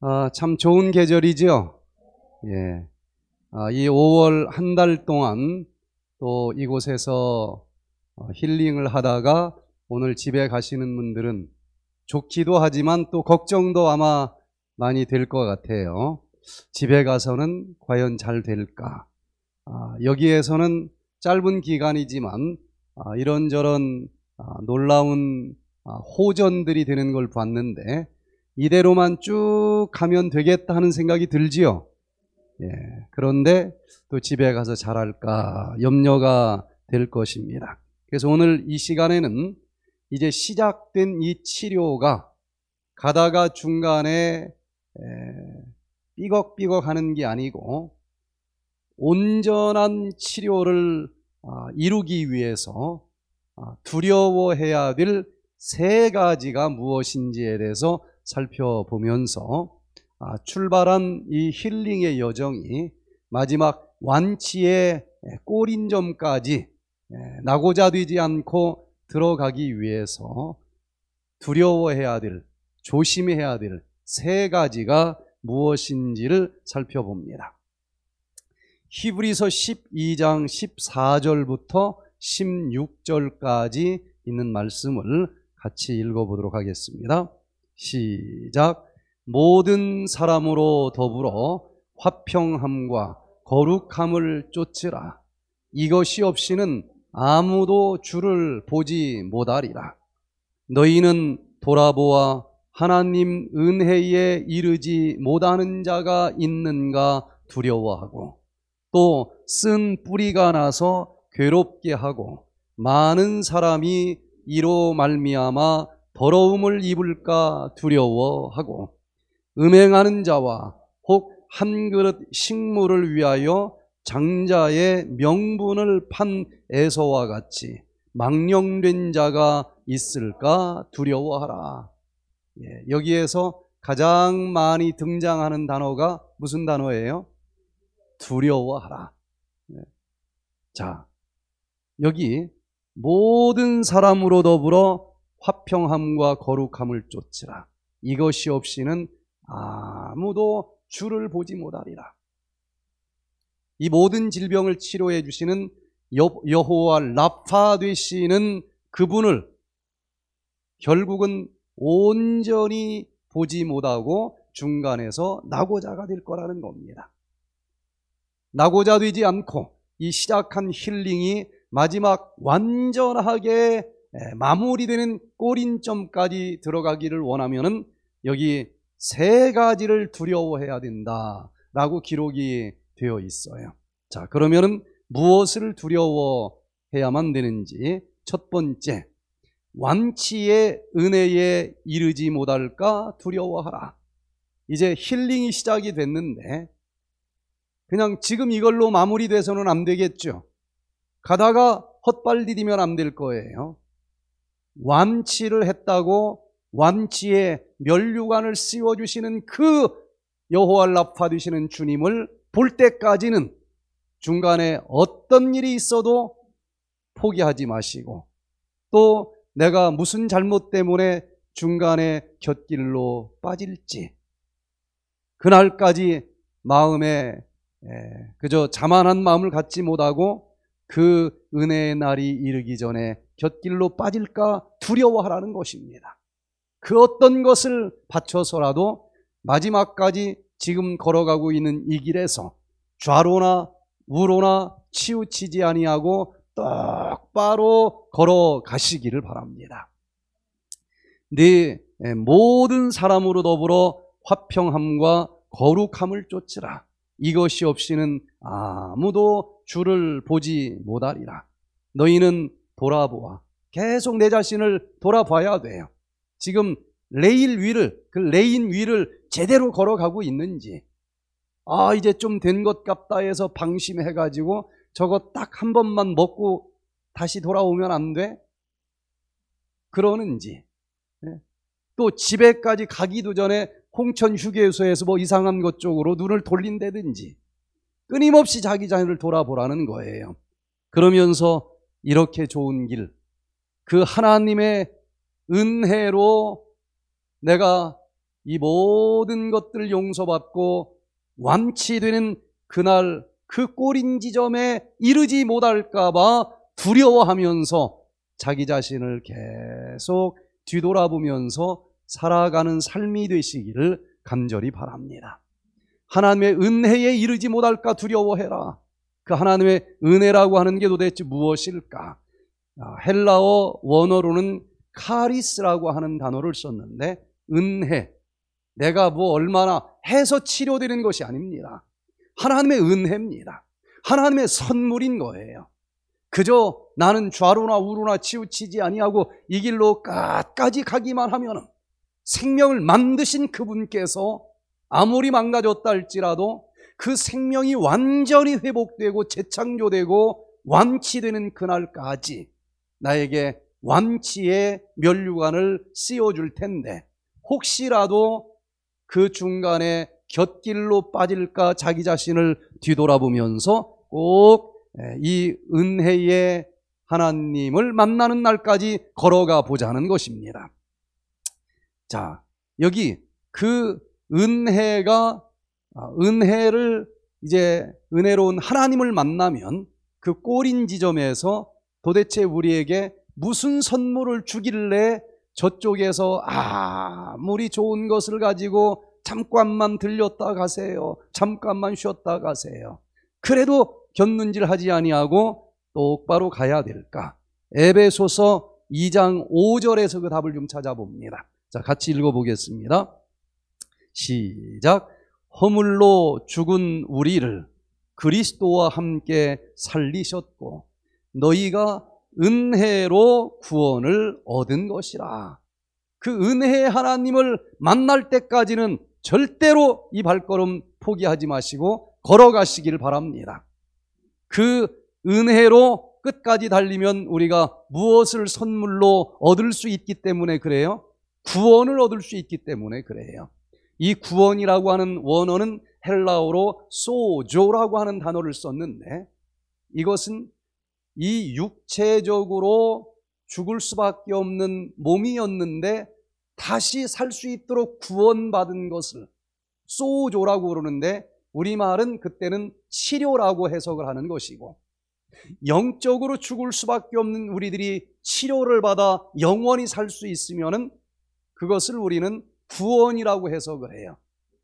아, 참 좋은 계절이죠. 예. 아, 이 5월 한 달 동안 또 이곳에서 어, 힐링을 하다가 오늘 집에 가시는 분들은 좋기도 하지만 또 걱정도 아마 많이 될 것 같아요. 집에 가서는 과연 잘 될까? 아, 여기에서는 짧은 기간이지만 아, 이런저런 아, 놀라운 아, 호전들이 되는 걸 봤는데 이대로만 쭉 가면 되겠다 하는 생각이 들지요. 예, 그런데 또 집에 가서 잘할까 염려가 될 것입니다. 그래서 오늘 이 시간에는 이제 시작된 이 치료가 가다가 중간에 삐걱삐걱 하는 게 아니고 온전한 치료를 아, 이루기 위해서 아, 두려워해야 될 세 가지가 무엇인지에 대해서 살펴보면서 아, 출발한 이 힐링의 여정이 마지막 완치의 꼬린 점까지 예, 나고자 되지 않고 들어가기 위해서 두려워해야 될, 조심해야 될 세 가지가 무엇인지를 살펴봅니다. 히브리서 12장 14절부터 16절까지 있는 말씀을 같이 읽어보도록 하겠습니다. 시작. 모든 사람으로 더불어 화평함과 거룩함을 쫓으라. 이것이 없이는 아무도 주를 보지 못하리라. 너희는 돌아보아 하나님 은혜에 이르지 못하는 자가 있는가 두려워하고 또 쓴 뿌리가 나서 괴롭게 하고 많은 사람이 이로 말미암아 더러움을 입을까 두려워하고 음행하는 자와 혹 한 그릇 식물을 위하여 장자의 명분을 판 에서와 같이 망령된 자가 있을까 두려워하라. 예, 여기에서 가장 많이 등장하는 단어가 무슨 단어예요? 두려워하라. 예. 자, 여기 모든 사람으로 더불어 화평함과 거룩함을 쫓으라. 이것이 없이는 아무도 주를 보지 못하리라. 이 모든 질병을 치료해 주시는 여호와 라파 되시는 그분을 결국은 온전히 보지 못하고 중간에서 낙오자가 될 거라는 겁니다. 낙오자 되지 않고 이 시작한 힐링이 마지막 완전하게 예, 마무리되는 꼬린점까지 들어가기를 원하면 여기 세 가지를 두려워해야 된다라고 기록이 되어 있어요. 자, 그러면 무엇을 두려워해야만 되는지 첫 번째 완치의 은혜에 이르지 못할까 두려워하라. 이제 힐링이 시작이 됐는데 그냥 지금 이걸로 마무리돼서는 안 되겠죠. 가다가 헛발디디면 안 될 거예요. 완치를 했다고 완치에 면류관을 씌워주시는 그 여호와 라파 되시는 주님을 볼 때까지는 중간에 어떤 일이 있어도 포기하지 마시고 또 내가 무슨 잘못 때문에 중간에 곁길로 빠질지 그날까지 마음에 그저 자만한 마음을 갖지 못하고 그 은혜의 날이 이르기 전에 곁길로 빠질까 두려워하라는 것입니다. 그 어떤 것을 바쳐서라도 마지막까지 지금 걸어가고 있는 이 길에서 좌로나 우로나 치우치지 아니하고 똑바로 걸어가시기를 바랍니다. 네 예, 모든 사람으로 더불어 화평함과 거룩함을 쫓으라. 이것이 없이는 아무도 주를 보지 못하리라. 너희는 돌아보아. 계속 내 자신을 돌아봐야 돼요. 지금 레일 위를, 그 레인 위를 제대로 걸어가고 있는지, 아, 이제 좀 된 것 같다 해서 방심해가지고 저거 딱 한 번만 먹고 다시 돌아오면 안 돼? 그러는지. 예? 또 집에까지 가기도 전에 홍천 휴게소에서 뭐 이상한 것 쪽으로 눈을 돌린다든지 끊임없이 자기 자신을 돌아보라는 거예요. 그러면서 이렇게 좋은 길, 그 하나님의 은혜로 내가 이 모든 것들을 용서받고 완치되는 그날 그 꼬린 지점에 이르지 못할까봐 두려워하면서 자기 자신을 계속 뒤돌아보면서 살아가는 삶이 되시기를 간절히 바랍니다. 하나님의 은혜에 이르지 못할까 두려워해라. 그 하나님의 은혜라고 하는 게 도대체 무엇일까? 아, 헬라어 원어로는 카리스라고 하는 단어를 썼는데 은혜. 내가 뭐 얼마나 해서 치료되는 것이 아닙니다. 하나님의 은혜입니다. 하나님의 선물인 거예요. 그저 나는 좌로나 우로나 치우치지 아니하고 이 길로 끝까지 가기만 하면 생명을 만드신 그분께서 아무리 망가졌다 할지라도 그 생명이 완전히 회복되고 재창조되고 완치되는 그날까지 나에게 완치의 면류관을 씌워줄 텐데 혹시라도 그 중간에 곁길로 빠질까 자기 자신을 뒤돌아보면서 꼭이 예, 은혜의 하나님을 만나는 날까지 걸어가 보자는 것입니다. 자, 여기 그 은혜가 아, 은혜를 이제 은혜로운 하나님을 만나면 그 꼬린 지점에서 도대체 우리에게 무슨 선물을 주길래 저쪽에서 아무리 좋은 것을 가지고 잠깐만 들렸다 가세요. 잠깐만 쉬었다 가세요. 그래도 견눈질 하지 아니하고 똑바로 가야 될까? 에베소서 2장 5절에서 그 답을 좀 찾아봅니다. 자, 같이 읽어보겠습니다. 시작. 허물로 죽은 우리를 그리스도와 함께 살리셨고 너희가 은혜로 구원을 얻은 것이라. 그 은혜의 하나님을 만날 때까지는 절대로 이 발걸음 포기하지 마시고 걸어가시길 바랍니다. 그 은혜로 끝까지 달리면 우리가 무엇을 선물로 얻을 수 있기 때문에 그래요? 구원을 얻을 수 있기 때문에 그래요. 이 구원이라고 하는 원어는 헬라어로 소조라고 하는 단어를 썼는데 이것은 이 육체적으로 죽을 수밖에 없는 몸이었는데 다시 살 수 있도록 구원받은 것을 소조라고 그러는데 우리말은 그때는 치료라고 해석을 하는 것이고 영적으로 죽을 수밖에 없는 우리들이 치료를 받아 영원히 살 수있으면 그것을 우리는 구원이라고 해석을 해요.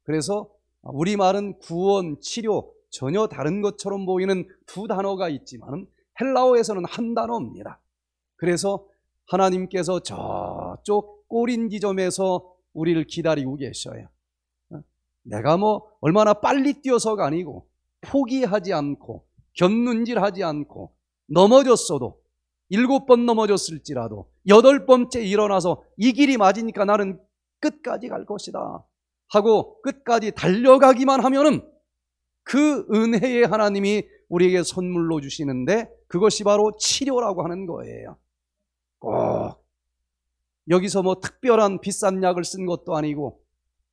그래서 우리말은 구원, 치료 전혀 다른 것처럼 보이는 두 단어가 있지만 헬라어에서는 한 단어입니다. 그래서 하나님께서 저쪽 꼬린 지점에서 우리를 기다리고 계셔요. 내가 뭐 얼마나 빨리 뛰어서가 아니고 포기하지 않고 견눈질하지 않고 넘어졌어도 일곱 번 넘어졌을지라도 여덟 번째 일어나서 이 길이 맞으니까 나는 끝까지 갈 것이다 하고 끝까지 달려가기만 하면은 그 은혜의 하나님이 우리에게 선물로 주시는데 그것이 바로 치료라고 하는 거예요. 꼭 여기서 뭐 특별한 비싼 약을 쓴 것도 아니고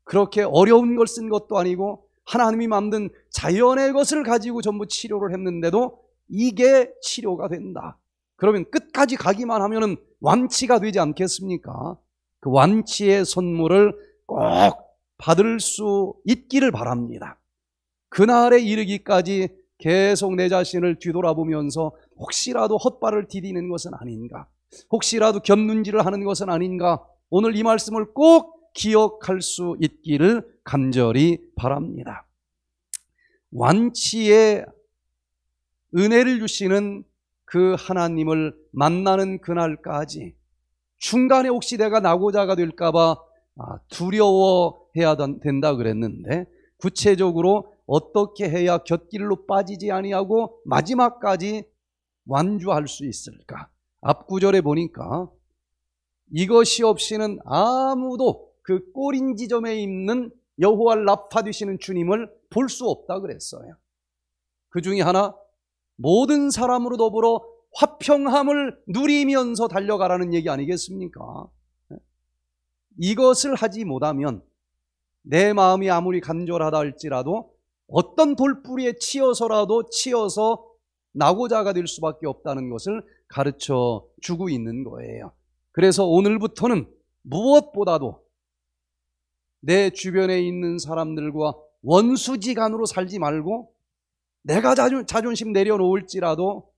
그렇게 어려운 걸 쓴 것도 아니고 하나님이 만든 자연의 것을 가지고 전부 치료를 했는데도 이게 치료가 된다. 그러면 끝까지 가기만 하면 완치가 되지 않겠습니까? 그 완치의 선물을 꼭 받을 수 있기를 바랍니다. 그날에 이르기까지 계속 내 자신을 뒤돌아보면서 혹시라도 헛발을 디디는 것은 아닌가, 혹시라도 겹눈질을 하는 것은 아닌가, 오늘 이 말씀을 꼭 기억할 수 있기를 간절히 바랍니다. 완치의 은혜를 주시는 그 하나님을 만나는 그날까지 중간에 혹시 내가 낙오자가 될까봐 아, 두려워해야 된다 그랬는데 구체적으로 어떻게 해야 곁길로 빠지지 아니하고 마지막까지 완주할 수 있을까? 앞구절에 보니까 이것이 없이는 아무도 그 꼬린 지점에 있는 여호와 라파 되시는 주님을 볼 수 없다 그랬어요. 그 중에 하나 모든 사람으로 더불어 화평함을 누리면서 달려가라는 얘기 아니겠습니까? 이것을 하지 못하면 내 마음이 아무리 간절하다 할지라도 어떤 돌뿌리에 치여서라도 치여서 낙오자가 될 수밖에 없다는 것을 가르쳐 주고 있는 거예요. 그래서 오늘부터는 무엇보다도 내 주변에 있는 사람들과 원수지간으로 살지 말고 내가 자존심 내려놓을지라도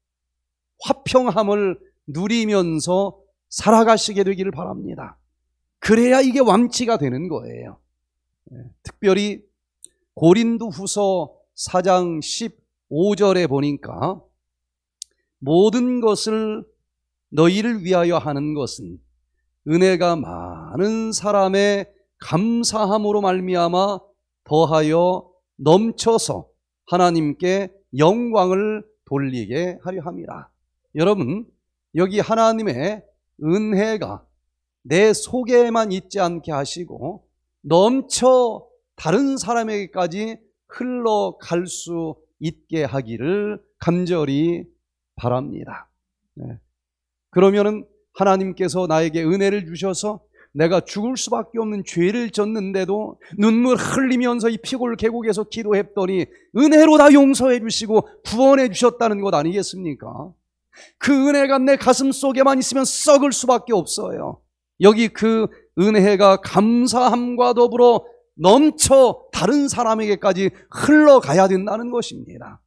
화평함을 누리면서 살아가시게 되기를 바랍니다. 그래야 이게 완치가 되는 거예요. 예, 특별히 고린도 후서 4장 15절에 보니까 모든 것을 너희를 위하여 하는 것은 은혜가 많은 사람의 감사함으로 말미암아 더하여 넘쳐서 하나님께 영광을 돌리게 하려 함이라. 여러분, 여기 하나님의 은혜가 내 속에만 있지 않게 하시고 넘쳐 다른 사람에게까지 흘러갈 수 있게 하기를 간절히 바랍니다. 네. 그러면은 하나님께서 나에게 은혜를 주셔서 내가 죽을 수밖에 없는 죄를 졌는데도 눈물 흘리면서 이 피골 계곡에서 기도했더니 은혜로 다 용서해 주시고 구원해 주셨다는 것 아니겠습니까? 그 은혜가 내 가슴 속에만 있으면 썩을 수밖에 없어요. 여기 그 은혜가 감사함과 더불어 넘쳐 다른 사람에게까지 흘러가야 된다는 것입니다.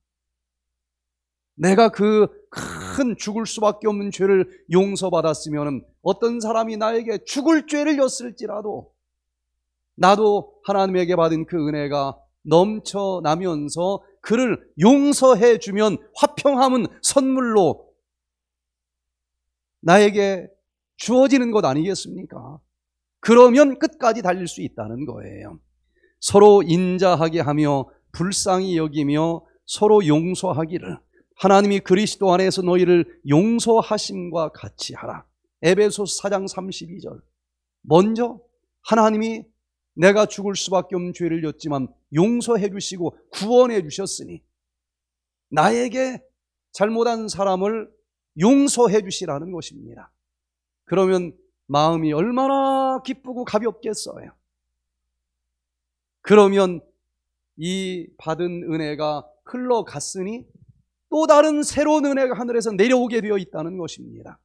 내가 그 큰 죽을 수밖에 없는 죄를 용서받았으면 어떤 사람이 나에게 죽을 죄를 였을지라도 나도 하나님에게 받은 그 은혜가 넘쳐나면서 그를 용서해 주면 화평함은 선물로 나에게 주어지는 것 아니겠습니까? 그러면 끝까지 달릴 수 있다는 거예요. 서로 인자하게 하며 불쌍히 여기며 서로 용서하기를 하나님이 그리스도 안에서 너희를 용서하심과 같이 하라. 에베소 4장 32절. 먼저 하나님이 내가 죽을 수밖에 없는 죄를 졌지만 용서해 주시고 구원해 주셨으니 나에게 잘못한 사람을 용서해 주시라는 것입니다. 그러면 마음이 얼마나 기쁘고 가볍겠어요. 그러면 이 받은 은혜가 흘러갔으니 또 다른 새로운 은혜가 하늘에서 내려오게 되어 있다는 것입니다.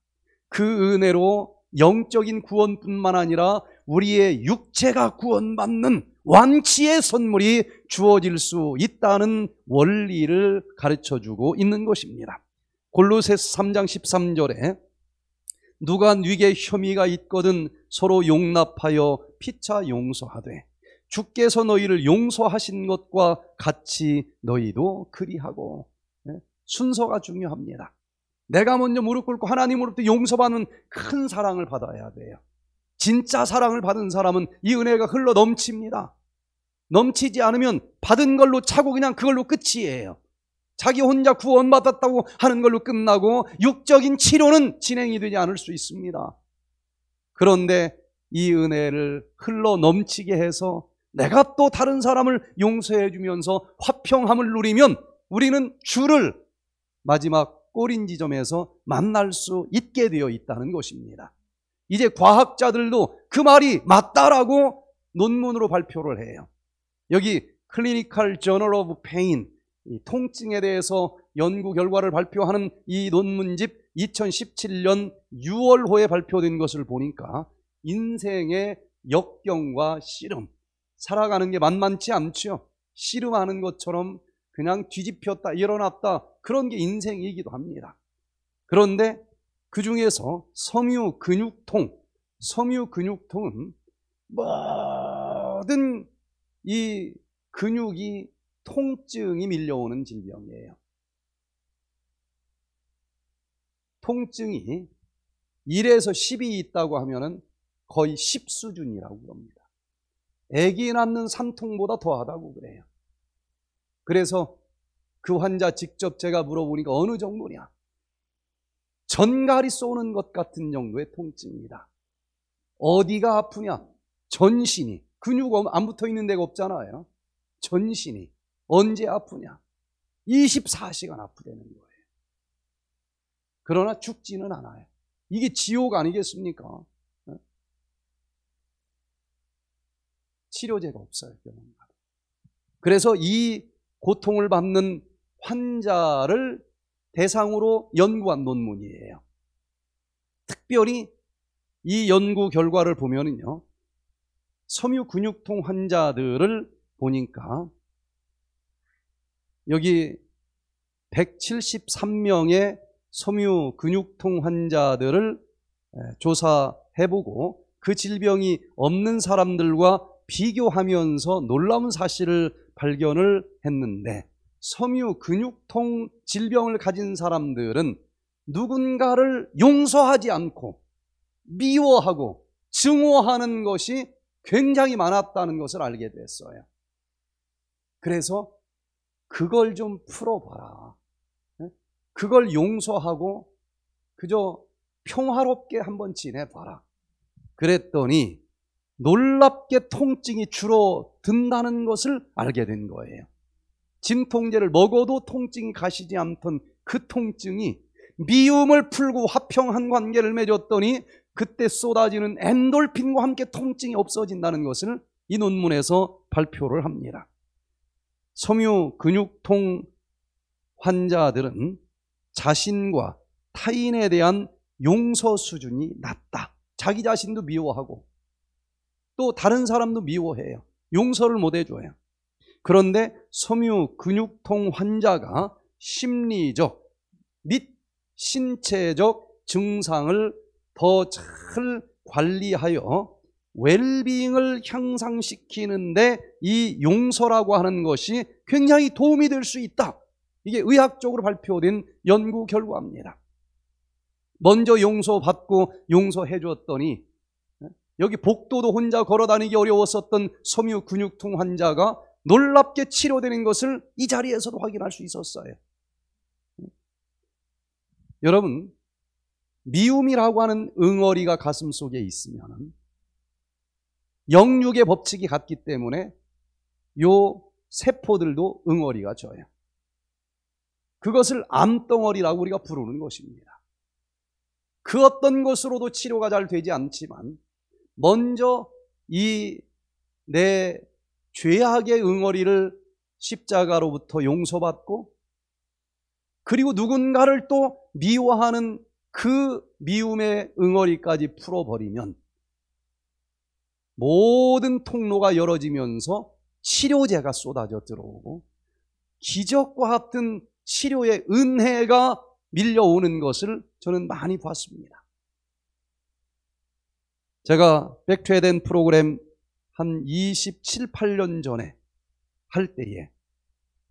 그 은혜로 영적인 구원뿐만 아니라 우리의 육체가 구원받는 완치의 선물이 주어질 수 있다는 원리를 가르쳐 주고 있는 것입니다. 골로새 3장 13절에 누가 위게 혐의가 있거든 서로 용납하여 피차 용서하되 주께서 너희를 용서하신 것과 같이 너희도 그리하고 예, 순서가 중요합니다. 내가 먼저 무릎 꿇고 하나님으로부터 용서받는 큰 사랑을 받아야 돼요. 진짜 사랑을 받은 사람은 이 은혜가 흘러 넘칩니다. 넘치지 않으면 받은 걸로 차고 그냥 그걸로 끝이에요. 자기 혼자 구원받았다고 하는 걸로 끝나고 육적인 치료는 진행이 되지 않을 수 있습니다. 그런데 이 은혜를 흘러 넘치게 해서 내가 또 다른 사람을 용서해 주면서 화평함을 누리면 우리는 주를 마지막 꼬린 지점에서 만날 수 있게 되어 있다는 것입니다. 이제 과학자들도 그 말이 맞다라고 논문으로 발표를 해요. 여기 클리니컬 저널 오브 페인 통증에 대해서 연구 결과를 발표하는 이 논문집 2017년 6월호에 발표된 것을 보니까 인생의 역경과 씨름, 살아가는 게 만만치 않죠. 씨름하는 것처럼 그냥 뒤집혔다, 일어났다, 그런 게 인생이기도 합니다. 그런데 그 중에서 섬유 근육통, 섬유 근육통은 모든 이 근육이 통증이 밀려오는 질병이에요. 통증이 1에서 10이 있다고 하면 거의 10 수준이라고 그럽니다. 애기 낳는 산통보다 더하다고 그래요. 그래서 그 환자 직접 제가 물어보니까 어느 정도냐? 전갈이 쏘는 것 같은 정도의 통증입니다. 어디가 아프냐? 전신이. 근육 안 붙어 있는 데가 없잖아요. 전신이. 언제 아프냐? 24시간 아프다는 거예요. 그러나 죽지는 않아요. 이게 지옥 아니겠습니까? 어? 치료제가 없어요, 병원 가면. 그래서 이 고통을 받는 환자를 대상으로 연구한 논문이에요. 특별히 이 연구 결과를 보면요 섬유 근육통 환자들을 보니까 여기 173명의 섬유 근육통 환자들을 조사해보고 그 질병이 없는 사람들과 비교하면서 놀라운 사실을 발견을 했는데 섬유 근육통 질병을 가진 사람들은 누군가를 용서하지 않고 미워하고 증오하는 것이 굉장히 많았다는 것을 알게 됐어요. 그래서 그걸 좀 풀어봐라. 예? 그걸 용서하고 그저 평화롭게 한번 지내봐라. 그랬더니 놀랍게 통증이 줄어든다는 것을 알게 된 거예요. 진통제를 먹어도 통증이 가시지 않던 그 통증이 미움을 풀고 화평한 관계를 맺었더니 그때 쏟아지는 엔돌핀과 함께 통증이 없어진다는 것을 이 논문에서 발표를 합니다. 섬유 근육통 환자들은 자신과 타인에 대한 용서 수준이 낮다. 자기 자신도 미워하고 또 다른 사람도 미워해요. 용서를 못 해줘요. 그런데 섬유 근육통 환자가 심리적 및 신체적 증상을 더 잘 관리하여 웰빙을 향상시키는데 이 용서라고 하는 것이 굉장히 도움이 될 수 있다. 이게 의학적으로 발표된 연구 결과입니다. 먼저 용서받고 용서해 줬더니 예? 여기 복도도 혼자 걸어다니기 어려웠었던 섬유 근육통 환자가 놀랍게 치료되는 것을 이 자리에서도 확인할 수 있었어요. 예? 여러분, 미움이라고 하는 응어리가 가슴 속에 있으면 영육의 법칙이 같기 때문에 요 세포들도 응어리가 져요. 그것을 암덩어리라고 우리가 부르는 것입니다. 그 어떤 것으로도 치료가 잘 되지 않지만 먼저 이 내 죄악의 응어리를 십자가로부터 용서받고 그리고 누군가를 또 미워하는 그 미움의 응어리까지 풀어버리면 모든 통로가 열어지면서 치료제가 쏟아져 들어오고 기적과 같은 치료의 은혜가 밀려오는 것을 저는 많이 봤습니다. 제가 백퇴된 프로그램 한 27, 8년 전에 할 때에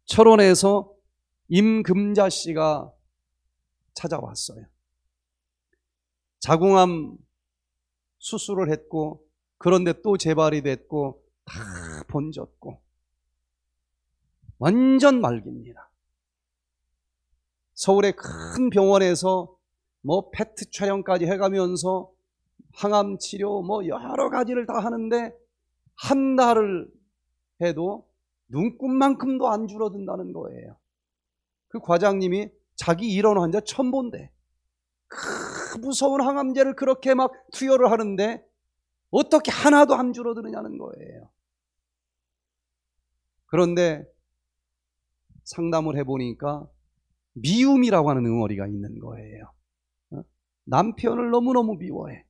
철원에서 임금자 씨가 찾아왔어요. 자궁암 수술을 했고 그런데 또 재발이 됐고 다 번졌고 완전 말깁니다. 서울의 큰 병원에서 뭐 페트 촬영까지 해가면서 항암 치료 뭐 여러 가지를 다 하는데 한 달을 해도 눈꽃만큼도안 줄어든다는 거예요. 그 과장님이 자기 이런 환자 첨본데 그 무서운 항암제를 그렇게 막 투여를 하는데 어떻게 하나도 안 줄어드느냐는 거예요. 그런데 상담을 해보니까 미움이라고 하는 응어리가 있는 거예요. 어? 남편을 너무너무 미워해.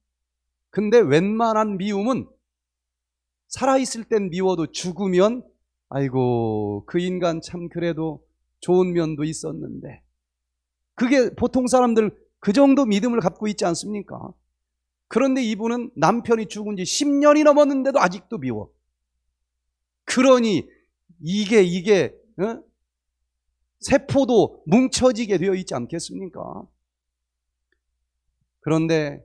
근데 웬만한 미움은 살아있을 땐 미워도 죽으면 아이고 그 인간 참 그래도 좋은 면도 있었는데 그게 보통 사람들 그 정도 믿음을 갖고 있지 않습니까? 그런데 이분은 남편이 죽은 지 10년이 넘었는데도 아직도 미워. 그러니 이게 이게 어? 세포도 뭉쳐지게 되어 있지 않겠습니까? 그런데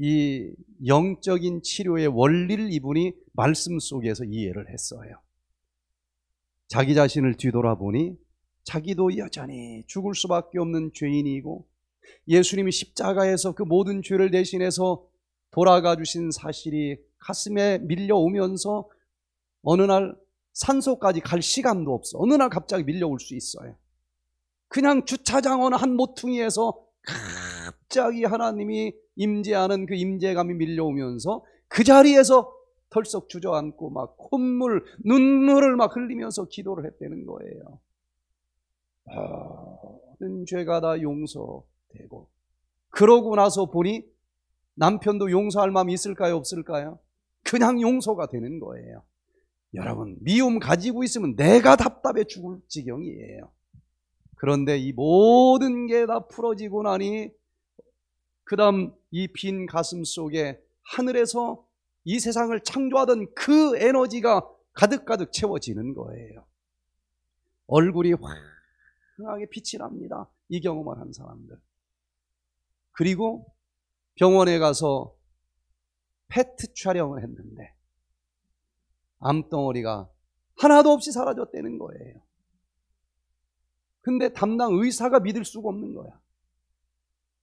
이 영적인 치료의 원리를 이분이 말씀 속에서 이해를 했어요. 자기 자신을 뒤돌아보니 자기도 여전히 죽을 수밖에 없는 죄인이고 예수님이 십자가에서 그 모든 죄를 대신해서 돌아가 주신 사실이 가슴에 밀려오면서 어느 날 산소까지 갈 시간도 없어. 어느 날 갑자기 밀려올 수 있어요. 그냥 주차장 어한 모퉁이에서 갑자기 하나님이 임재하는 그 임재감이 밀려오면서 그 자리에서 털썩 주저앉고 막 콧물, 눈물을 막 흘리면서 기도를 했다는 거예요. 모든 아, 죄가 다 용서, 되고 그러고 나서 보니 남편도 용서할 마음이 있을까요 없을까요? 그냥 용서가 되는 거예요. 여러분 미움 가지고 있으면 내가 답답해 죽을 지경이에요. 그런데 이 모든 게 다 풀어지고 나니 그다음 이 빈 가슴 속에 하늘에서 이 세상을 창조하던 그 에너지가 가득가득 채워지는 거예요. 얼굴이 환하게 빛이 납니다. 이 경험을 한 사람들. 그리고 병원에 가서 페트 촬영을 했는데 암덩어리가 하나도 없이 사라졌다는 거예요. 근데 담당 의사가 믿을 수가 없는 거야.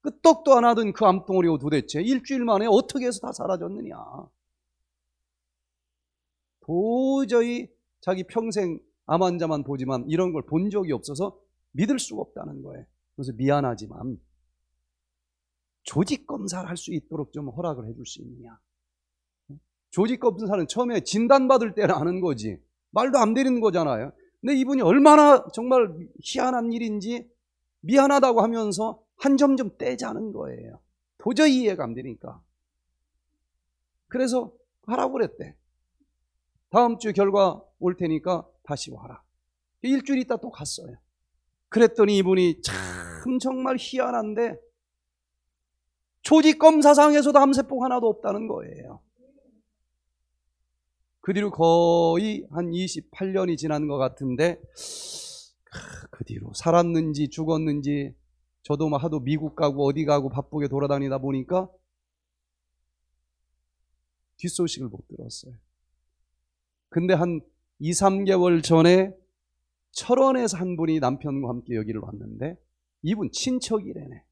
끄떡도 안 하던 그 암덩어리가 도대체 일주일 만에 어떻게 해서 다 사라졌느냐. 도저히 자기 평생 암환자만 보지만 이런 걸 본 적이 없어서 믿을 수가 없다는 거예요. 그래서 미안하지만 조직 검사를 할 수 있도록 좀 허락을 해줄 수 있느냐. 조직 검사는 처음에 진단받을 때는 하는 거지. 말도 안 되는 거잖아요. 근데 이분이 얼마나 정말 희한한 일인지 미안하다고 하면서 한점점 떼자는 거예요. 도저히 이해가 안 되니까. 그래서 하라고 그랬대. 다음 주 결과 올 테니까 다시 와라. 일주일 있다 또 갔어요. 그랬더니 이분이 참 정말 희한한데 초직 검사상에서도 암세포가 하나도 없다는 거예요. 그 뒤로 거의 한 28년이 지난 것 같은데 그 뒤로 살았는지 죽었는지 저도 막 하도 미국 가고 어디 가고 바쁘게 돌아다니다 보니까 뒷소식을 못 들었어요. 근데 한 2, 3개월 전에 철원에서 한 분이 남편과 함께 여기를 왔는데 이분 친척이래네.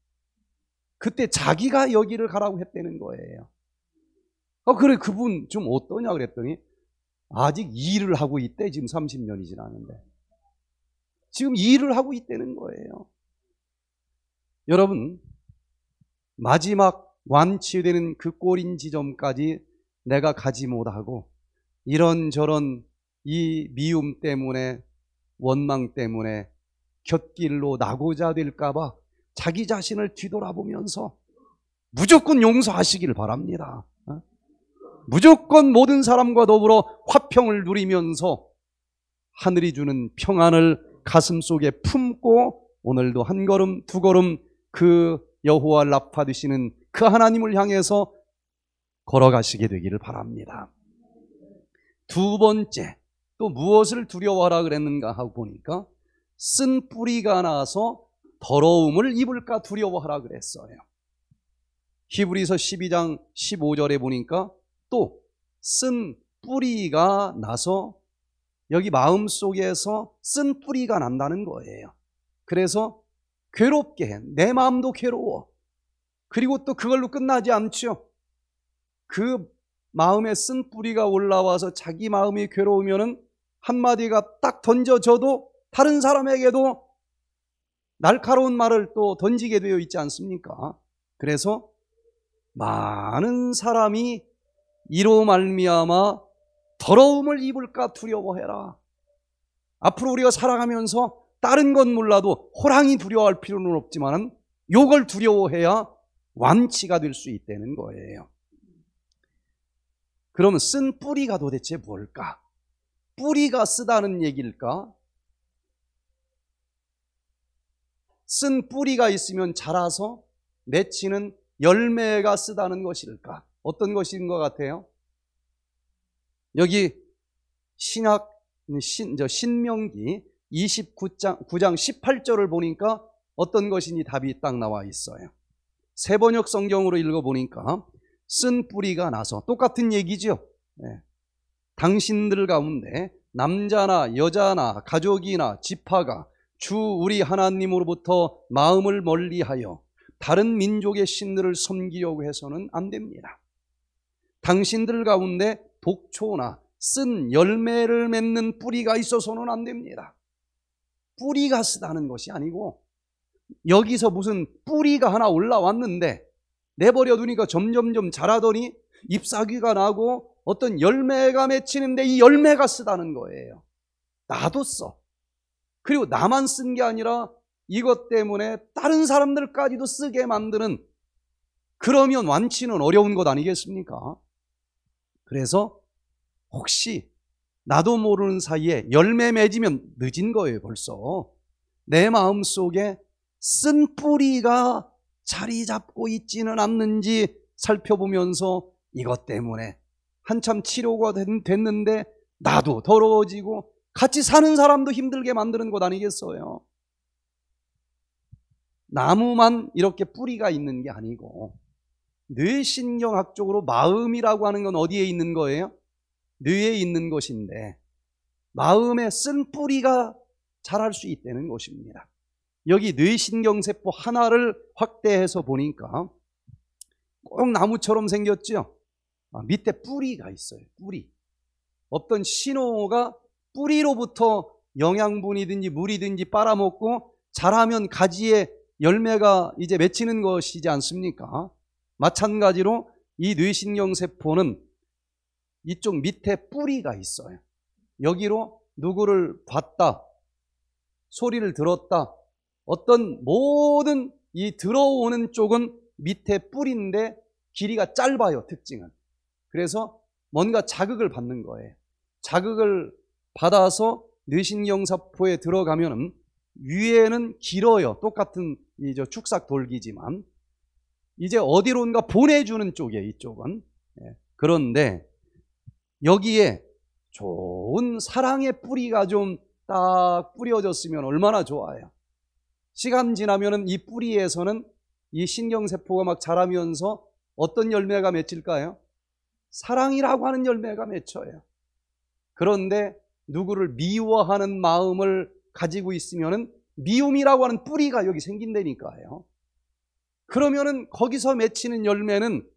그때 자기가 여기를 가라고 했다는 거예요. 어, 그래, 그분 좀 어떠냐 그랬더니 아직 일을 하고 있대, 지금 30년이 지났는데. 지금 일을 하고 있다는 거예요. 여러분, 마지막 완치되는 그 꼴인 지점까지 내가 가지 못하고 이런저런 이 미움 때문에 원망 때문에 곁길로 나고자 될까봐 자기 자신을 뒤돌아보면서 무조건 용서하시길 바랍니다. 어? 무조건 모든 사람과 더불어 화평을 누리면서 하늘이 주는 평안을 가슴 속에 품고 오늘도 한 걸음 두 걸음 그 여호와 라파 되시는 그 하나님을 향해서 걸어가시게 되기를 바랍니다. 두 번째 또 무엇을 두려워하라 그랬는가 하고 보니까 쓴 뿌리가 나서 더러움을 입을까 두려워하라 그랬어요. 히브리서 12장 15절에 보니까 또 쓴 뿌리가 나서 여기 마음 속에서 쓴 뿌리가 난다는 거예요. 그래서 괴롭게 내 마음도 괴로워. 그리고 또 그걸로 끝나지 않죠. 그 마음에 쓴 뿌리가 올라와서 자기 마음이 괴로우면 한마디가 딱 던져져도 다른 사람에게도 날카로운 말을 또 던지게 되어 있지 않습니까? 그래서 많은 사람이 이로 말미암아 더러움을 입을까 두려워해라. 앞으로 우리가 살아가면서 다른 건 몰라도 호랑이 두려워할 필요는 없지만 요걸 두려워해야 완치가 될 수 있다는 거예요. 그러면 쓴 뿌리가 도대체 뭘까? 뿌리가 쓰다는 얘기일까? 쓴 뿌리가 있으면 자라서 맺히는 열매가 쓰다는 것일까? 어떤 것인 것 같아요? 여기 신학 신, 저 신명기 29장 9장 18절을 보니까 어떤 것이니 답이 딱 나와 있어요. 세번역 성경으로 읽어보니까 쓴 뿌리가 나서 똑같은 얘기죠. 네. 당신들 가운데 남자나 여자나 가족이나 집파가 주 우리 하나님으로부터 마음을 멀리하여 다른 민족의 신들을 섬기려고 해서는 안 됩니다. 당신들 가운데 독초나 쓴 열매를 맺는 뿌리가 있어서는 안 됩니다. 뿌리가 쓰다는 것이 아니고 여기서 무슨 뿌리가 하나 올라왔는데 내버려 두니까 점점점 자라더니 잎사귀가 나고 어떤 열매가 맺히는데 이 열매가 쓰다는 거예요. 나도 써. 그리고 나만 쓴 게 아니라 이것 때문에 다른 사람들까지도 쓰게 만드는 그러면 완치는 어려운 것 아니겠습니까? 그래서 혹시 나도 모르는 사이에 열매 맺으면 늦은 거예요, 벌써. 내 마음 속에 쓴 뿌리가 자리 잡고 있지는 않는지 살펴보면서 이것 때문에 한참 치료가 됐는데 나도 더러워지고 같이 사는 사람도 힘들게 만드는 것 아니겠어요? 나무만 이렇게 뿌리가 있는 게 아니고 뇌신경학적으로 마음이라고 하는 건 어디에 있는 거예요? 뇌에 있는 것인데 마음에쓴 뿌리가 자랄 수 있다는 것입니다. 여기 뇌신경세포 하나를 확대해서 보니까 꼭 나무처럼 생겼죠? 아, 밑에 뿌리가 있어요. 뿌리. 어떤 신호가 뿌리로부터 영양분이든지 물이든지 빨아먹고 자라면 가지에 열매가 이제 맺히는 것이지 않습니까? 마찬가지로 이 뇌신경세포는 이쪽 밑에 뿌리가 있어요. 여기로 누구를 봤다, 소리를 들었다, 어떤 모든 이 들어오는 쪽은 밑에 뿌리인데 길이가 짧아요, 특징은. 그래서 뭔가 자극을 받는 거예요. 자극을 받아서 뇌신경사포에 들어가면 위에는 길어요. 똑같은 이 저 축삭 돌기지만 이제 어디론가 보내주는 쪽에 이쪽은 예, 그런데 여기에 좋은 사랑의 뿌리가 좀 딱 뿌려졌으면 얼마나 좋아요. 시간 지나면이 뿌리에서는 이 신경세포가 막 자라면서 어떤 열매가 맺힐까요? 사랑이라고 하는 열매가 맺혀요. 그런데 누구를 미워하는 마음을 가지고 있으면 미움이라고 하는 뿌리가 여기 생긴다니까요. 그러면은 거기서 맺히는 열매는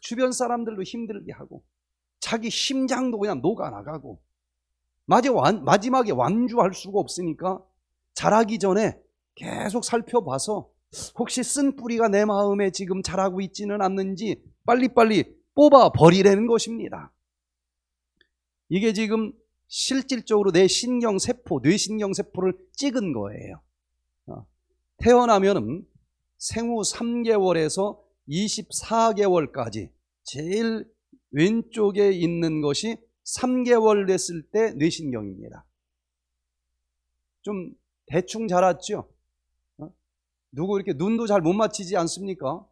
주변 사람들도 힘들게 하고 자기 심장도 그냥 녹아나가고 마지막에 완주할 수가 없으니까 자라기 전에 계속 살펴봐서 혹시 쓴 뿌리가 내 마음에 지금 자라고 있지는 않는지 빨리빨리 뽑아 버리라는 것입니다. 이게 지금 실질적으로 내 신경세포, 뇌신경세포를 찍은 거예요. 어, 태어나면 생후 3개월에서 24개월까지 제일 왼쪽에 있는 것이 3개월 됐을 때 뇌신경입니다. 좀 대충 자랐죠? 어? 누구 이렇게 눈도 잘 못 맞히지 않습니까?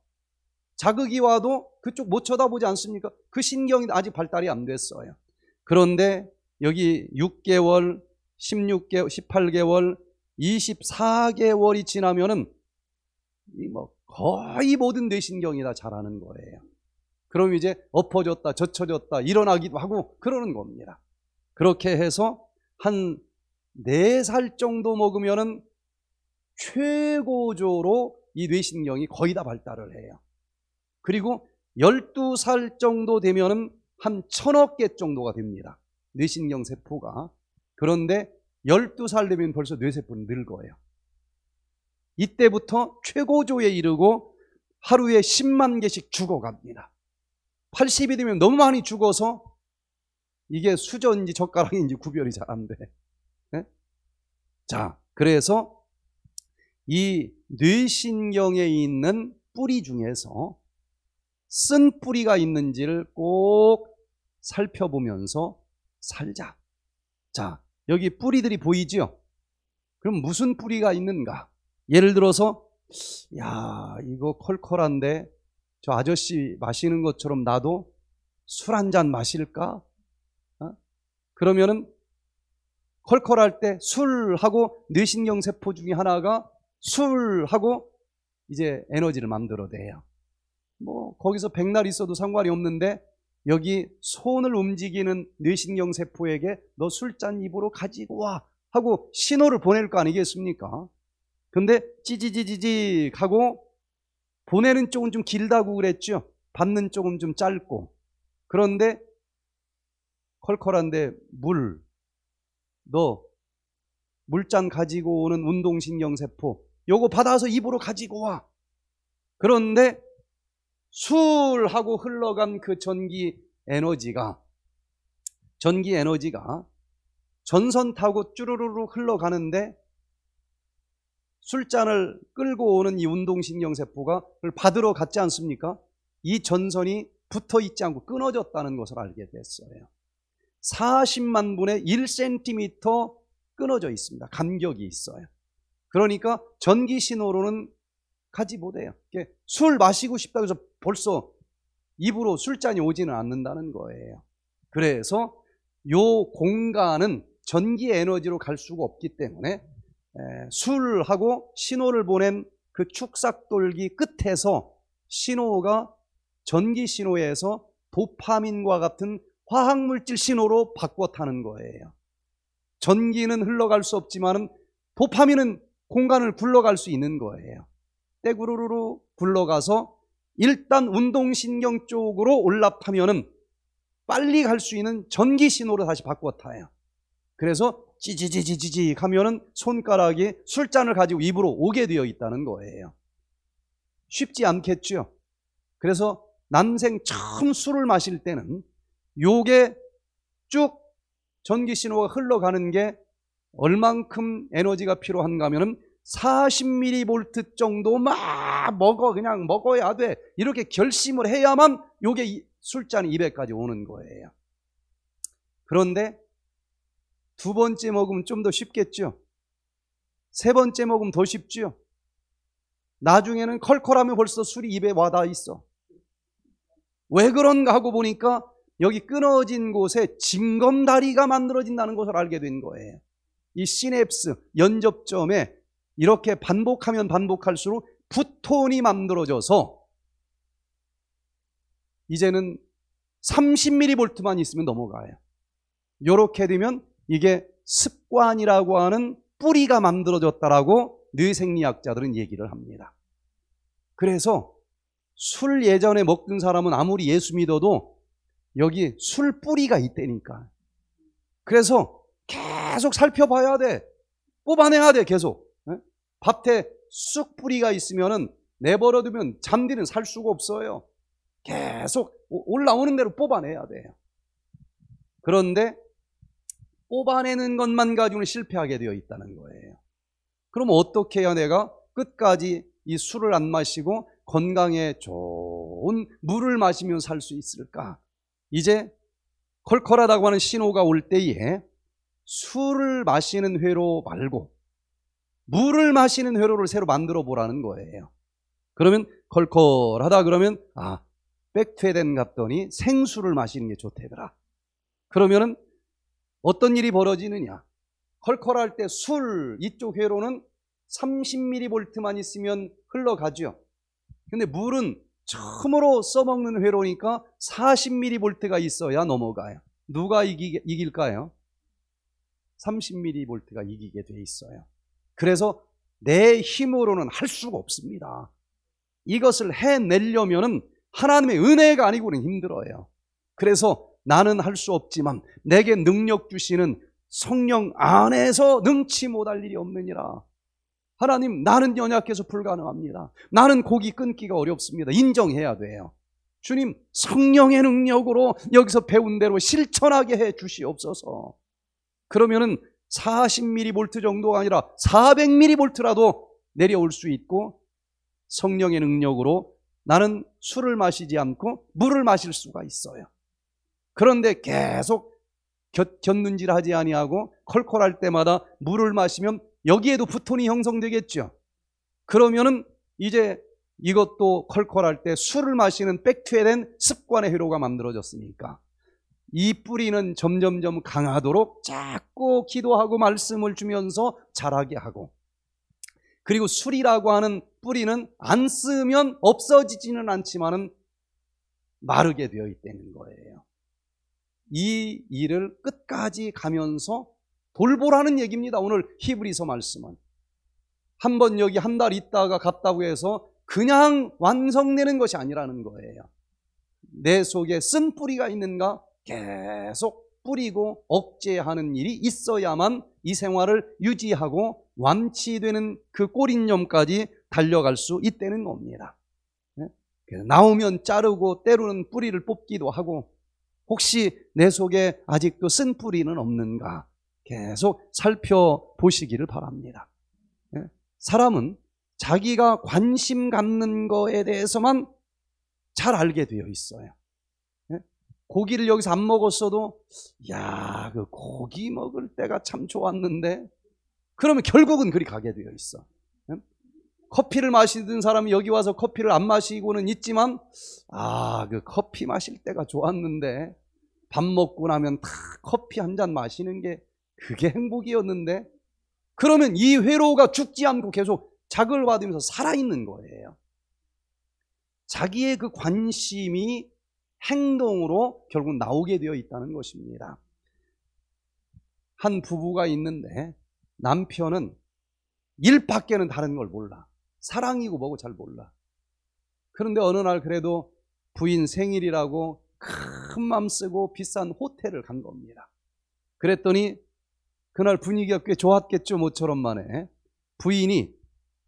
자극이 와도 그쪽 못 쳐다보지 않습니까? 그 신경이 아직 발달이 안 됐어요. 그런데 여기 6개월, 16개월, 18개월, 24개월이 지나면은 뭐 거의 모든 뇌신경이 다 자라는 거예요. 그럼 이제 엎어졌다, 젖혀졌다, 일어나기도 하고 그러는 겁니다. 그렇게 해서 한 4살 정도 먹으면은 최고조로 이 뇌신경이 거의 다 발달을 해요. 그리고 12살 정도 되면은 한 천억 개 정도가 됩니다. 뇌신경 세포가. 그런데 12살 되면 벌써 뇌세포는 늙어요. 이때부터 최고조에 이르고 하루에 10만 개씩 죽어갑니다. 80이 되면 너무 많이 죽어서 이게 수저인지 젓가락인지 구별이 잘 안 돼. 네? 자, 그래서 이 뇌신경에 있는 뿌리 중에서 쓴 뿌리가 있는지를 꼭 살펴보면서 살자. 자, 여기 뿌리들이 보이죠 그럼 무슨 뿌리가 있는가? 예를 들어서, 야, 이거 컬컬한데 저 아저씨 마시는 것처럼 나도 술 한 잔 마실까? 어? 그러면은 컬컬할 때 술하고 뇌신경세포 중에 하나가 술하고 이제 에너지를 만들어내요. 뭐 거기서 백날 있어도 상관이 없는데 여기 손을 움직이는 뇌신경 세포에게 너 술잔 입으로 가지고 와 하고 신호를 보낼 거 아니겠습니까? 근데 찌지지지지 하고 보내는 쪽은 좀 길다고 그랬죠. 받는 쪽은 좀 짧고. 그런데 컬컬한데 물, 너 물잔 가지고 오는 운동신경세포 요거 받아서 입으로 가지고 와. 그런데 술하고 흘러간 그 전기 에너지가 전기 에너지가 전선 타고 쭈루루루 흘러가는데 술잔을 끌고 오는 이 운동신경세포가 그걸 받으러 갔지 않습니까? 이 전선이 붙어 있지 않고 끊어졌다는 것을 알게 됐어요. 40만 분의 1cm 끊어져 있습니다. 간격이 있어요. 그러니까 전기 신호로는 가지 못해요. 술 마시고 싶다 그래서 벌써 입으로 술잔이 오지는 않는다는 거예요. 그래서 요 공간은 전기 에너지로 갈 수가 없기 때문에 술하고 신호를 보낸 그 축삭돌기 끝에서 신호가 전기 신호에서 도파민과 같은 화학물질 신호로 바꿔 타는 거예요. 전기는 흘러갈 수 없지만 도파민은 공간을 굴러갈 수 있는 거예요. 떼구르르 굴러가서 일단 운동신경 쪽으로 올라타면은 빨리 갈 수 있는 전기 신호로 다시 바꿔 타요. 그래서 찌지지지지지 하면은 손가락이 술잔을 가지고 입으로 오게 되어 있다는 거예요. 쉽지 않겠죠. 그래서 난생 처음 술을 마실 때는 요게 쭉 전기 신호가 흘러가는 게 얼만큼 에너지가 필요한가 하면은 40mV 정도 막 먹어 그냥 먹어야 돼 이렇게 결심을 해야만 요게 술잔 입에까지 오는 거예요 그런데 두 번째 먹으면 좀 더 쉽겠죠 세 번째 먹으면 더 쉽죠 나중에는 컬컬하면 벌써 술이 입에 와닿아 있어 왜 그런가 하고 보니까 여기 끊어진 곳에 징검다리가 만들어진다는 것을 알게 된 거예요 이 시냅스 연접점에 이렇게 반복하면 반복할수록 부톤이 만들어져서 이제는 30mV만 있으면 넘어가요. 이렇게 되면 이게 습관이라고 하는 뿌리가 만들어졌다라고 뇌생리학자들은 얘기를 합니다. 그래서 술 예전에 먹던 사람은 아무리 예수 믿어도 여기 술 뿌리가 있다니까. 그래서 계속 살펴봐야 돼. 뽑아내야 돼, 계속. 밭에 쑥 뿌리가 있으면은 내버려 두면 잠디는 살 수가 없어요. 계속 올라오는 대로 뽑아내야 돼요. 그런데 뽑아내는 것만 가지고는 실패하게 되어 있다는 거예요. 그럼 어떻게 해야 내가 끝까지 이 술을 안 마시고 건강에 좋은 물을 마시면 살 수 있을까? 이제 컬컬하다고 하는 신호가 올 때에 술을 마시는 회로 말고 물을 마시는 회로를 새로 만들어 보라는 거예요. 그러면 컬컬하다 그러면 아 백퇴된 갔더니 생수를 마시는 게 좋대더라. 그러면은 어떤 일이 벌어지느냐? 컬컬할 때 술 이쪽 회로는 30mV만 있으면 흘러가죠. 근데 물은 처음으로 써먹는 회로니까 40mV가 있어야 넘어가요. 누가 이기, 이길까요? 30mV가 이기게 돼 있어요. 그래서 내 힘으로는 할 수가 없습니다. 이것을 해내려면 하나님의 은혜가 아니고는 힘들어요. 그래서 나는 할 수 없지만 내게 능력 주시는 성령 안에서 능치 못할 일이 없느니라. 하나님, 나는 연약해서 불가능합니다. 나는 고기 끊기가 어렵습니다. 인정해야 돼요. 주님, 성령의 능력으로 여기서 배운 대로 실천하게 해 주시옵소서. 그러면은 40mV 정도가 아니라 400mV라도 내려올 수 있고 성령의 능력으로 나는 술을 마시지 않고 물을 마실 수가 있어요. 그런데 계속 곁, 눈질 하지 아니하고 컬콜할 때마다 물을 마시면 여기에도 부톤이 형성되겠죠. 그러면은 이제 이것도 컬콜할때 술을 마시는 백투에된 습관의 회로가 만들어졌으니까 이 뿌리는 점점점 강하도록 자꾸 기도하고 말씀을 주면서 자라게 하고 그리고 술이라고 하는 뿌리는 안 쓰면 없어지지는 않지만은 마르게 되어 있다는 거예요. 이 일을 끝까지 가면서 돌보라는 얘기입니다. 오늘 히브리서 말씀은 한 번 여기 한 달 있다가 갔다고 해서 그냥 완성되는 것이 아니라는 거예요. 내 속에 쓴 뿌리가 있는가 계속 뿌리고 억제하는 일이 있어야만 이 생활을 유지하고 완치되는 그 꼬린염까지 달려갈 수 있다는 겁니다. 예? 그래서 나오면 자르고 때로는 뿌리를 뽑기도 하고 혹시 내 속에 아직도 쓴 뿌리는 없는가 계속 살펴보시기를 바랍니다. 예? 사람은 자기가 관심 갖는 거에 대해서만 잘 알게 되어 있어요. 고기를 여기서 안 먹었어도 야, 그 고기 먹을 때가 참 좋았는데 그러면 결국은 그리 가게 되어 있어. 커피를 마시던 사람이 여기 와서 커피를 안 마시고는 있지만 아, 그 커피 마실 때가 좋았는데 밥 먹고 나면 다 커피 한 잔 마시는 게 그게 행복이었는데 그러면 이 회로가 죽지 않고 계속 자극을 받으면서 살아있는 거예요. 자기의 그 관심이 행동으로 결국 나오게 되어 있다는 것입니다. 한 부부가 있는데 남편은 일밖에는 다른 걸 몰라. 사랑이고 뭐고 잘 몰라. 그런데 어느 날 그래도 부인 생일이라고 큰 맘 쓰고 비싼 호텔을 간 겁니다. 그랬더니 그날 분위기가 꽤 좋았겠죠. 모처럼 만에 부인이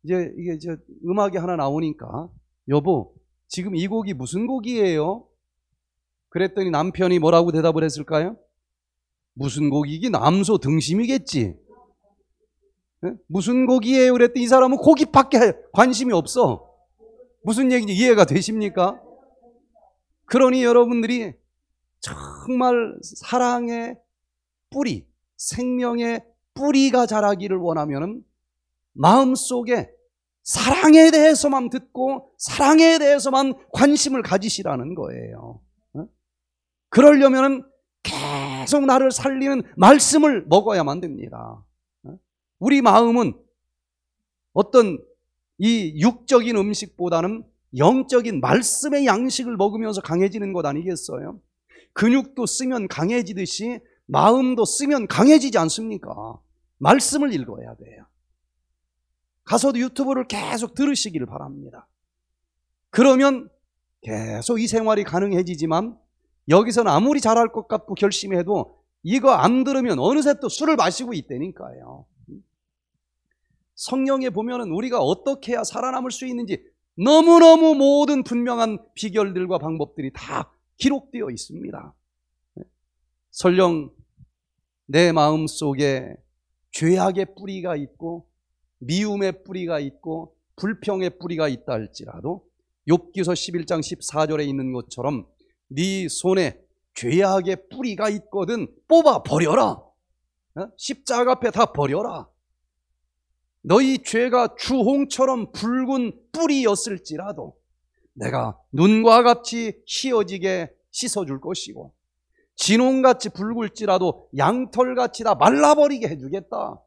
이제 이게 이제 음악이 하나 나오니까 여보 지금 이 곡이 무슨 곡이에요? 그랬더니 남편이 뭐라고 대답을 했을까요? 무슨 고기기? 남소 등심이겠지. 네? 무슨 고기예요? 그랬더니 이 사람은 고기밖에 관심이 없어. 무슨 얘기인지 이해가 되십니까? 그러니 여러분들이 정말 사랑의 뿌리, 생명의 뿌리가 자라기를 원하면 마음속에 사랑에 대해서만 듣고 사랑에 대해서만 관심을 가지시라는 거예요. 그러려면 계속 나를 살리는 말씀을 먹어야만 됩니다. 어? 우리 마음은 어떤 이 육적인 음식보다는 영적인 말씀의 양식을 먹으면서 강해지는 것 아니겠어요? 근육도 쓰면 강해지듯이 마음도 쓰면 강해지지 않습니까? 말씀을 읽어야 돼요. 가서도 유튜브를 계속 들으시길 바랍니다. 그러면 계속 이 생활이 가능해지지만 여기서는 아무리 잘할 것 같고 결심해도 이거 안 들으면 어느새 또 술을 마시고 있다니까요. 성령에 보면은 우리가 어떻게 해야 살아남을 수 있는지 너무너무 모든 분명한 비결들과 방법들이 다 기록되어 있습니다. 설령 내 마음 속에 죄악의 뿌리가 있고 미움의 뿌리가 있고 불평의 뿌리가 있다 할지라도 욥기서 11장 14절에 있는 것처럼 네 손에 죄악의 뿌리가 있거든 뽑아 버려라. 어? 십자가 앞에 다 버려라. 너희 죄가 주홍처럼 붉은 뿌리였을지라도 내가 눈과 같이 희어지게 씻어줄 것이고 진홍같이 붉을지라도 양털같이 다 말라버리게 해주겠다.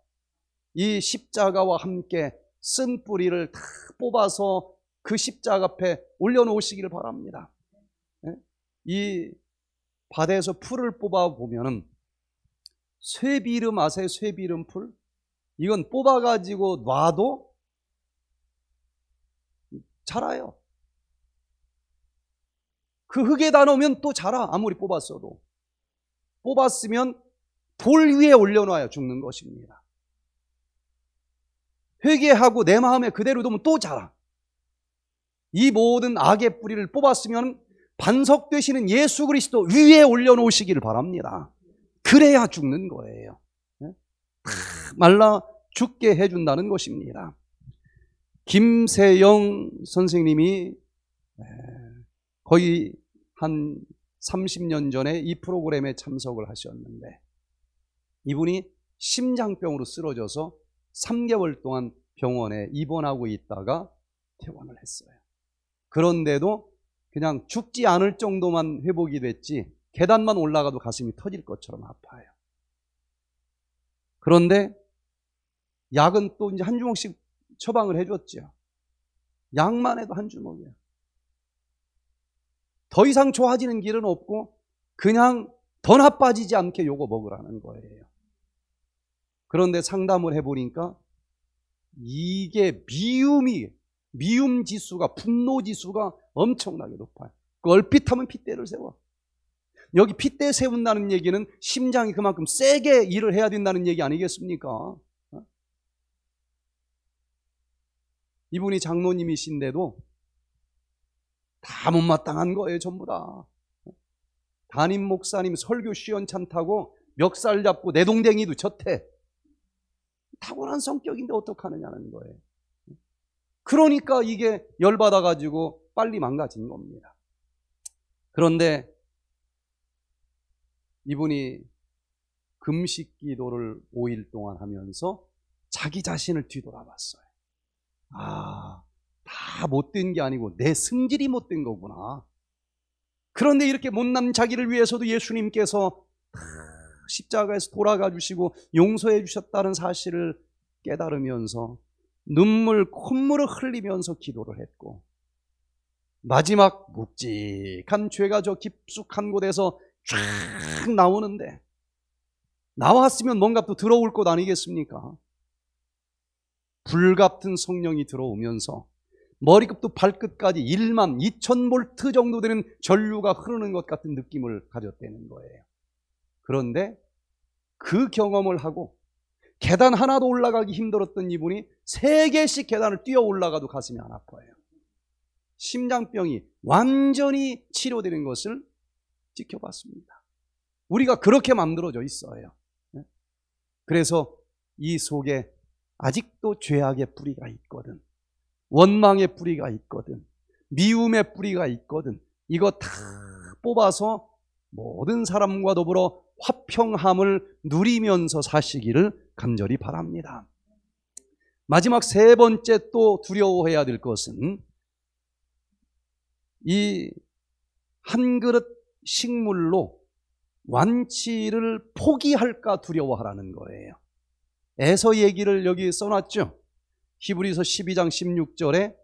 이 십자가와 함께 쓴 뿌리를 다 뽑아서 그 십자가 앞에 올려놓으시기를 바랍니다. 이 바다에서 풀을 뽑아 보면 쇠비름 아세요? 쇠비름 풀? 이건 뽑아 가지고 놔도 자라요. 그 흙에다 놓으면 또 자라 아무리 뽑았어도 뽑았으면 돌 위에 올려놔야 죽는 것입니다. 회개하고 내 마음에 그대로 두면 또 자라. 이 모든 악의 뿌리를 뽑았으면 반석 되시는 예수 그리스도 위에 올려놓으시기를 바랍니다. 그래야 죽는 거예요. 예? 말라 죽게 해준다는 것입니다. 김세영 선생님이 예, 거의 한 30년 전에 이 프로그램에 참석을 하셨는데 이분이 심장병으로 쓰러져서 3개월 동안 병원에 입원하고 있다가 퇴원을 했어요. 그런데도 그냥 죽지 않을 정도만 회복이 됐지 계단만 올라가도 가슴이 터질 것처럼 아파요. 그런데 약은 또 이제 한 주먹씩 처방을 해줬죠. 약만 해도 한 주먹이에요. 더 이상 좋아지는 길은 없고 그냥 더 나빠지지 않게 요거 먹으라는 거예요. 그런데 상담을 해보니까 이게 미움이 미움 지수가 분노 지수가 엄청나게 높아요. 그 얼핏하면 핏대를 세워. 여기 핏대 세운다는 얘기는 심장이 그만큼 세게 일을 해야 된다는 얘기 아니겠습니까? 어? 이분이 장로님이신데도 다 못마땅한 거예요, 전부 다. 담임 목사님 설교 시연찬타고 멱살 잡고 내동댕이도 쳤대. 탁월한 성격인데 어떡하느냐는 거예요. 그러니까 이게 열받아가지고 빨리 망가진 겁니다. 그런데 이분이 금식 기도를 5일 동안 하면서 자기 자신을 뒤돌아봤어요. 아, 다 못된 게 아니고 내 승질이 못된 거구나. 그런데 이렇게 못난 자기를 위해서도 예수님께서 십자가에서 돌아가 주시고 용서해 주셨다는 사실을 깨달으면서 눈물, 콧물을 흘리면서 기도를 했고 마지막 묵직한 죄가 저 깊숙한 곳에서 쫙 나오는데 나왔으면 뭔가 또 들어올 것 아니겠습니까? 불 같은 성령이 들어오면서 머리끝도 발끝까지 1만 2천 볼트 정도 되는 전류가 흐르는 것 같은 느낌을 가졌다는 거예요. 그런데 그 경험을 하고 계단 하나도 올라가기 힘들었던 이분이 세 개씩 계단을 뛰어 올라가도 가슴이 안 아파요. 심장병이 완전히 치료되는 것을 지켜봤습니다. 우리가 그렇게 만들어져 있어요. 네. 그래서 이 속에 아직도 죄악의 뿌리가 있거든. 원망의 뿌리가 있거든. 미움의 뿌리가 있거든. 이거 다 뽑아서 모든 사람과 더불어 화평함을 누리면서 사시기를 간절히 바랍니다. 마지막 세 번째 또 두려워해야 될 것은 이한 그릇 식물로 완치를 포기할까 두려워하라는 거예요. 에서 얘기를 여기 써놨죠. 히브리서 12장 16절에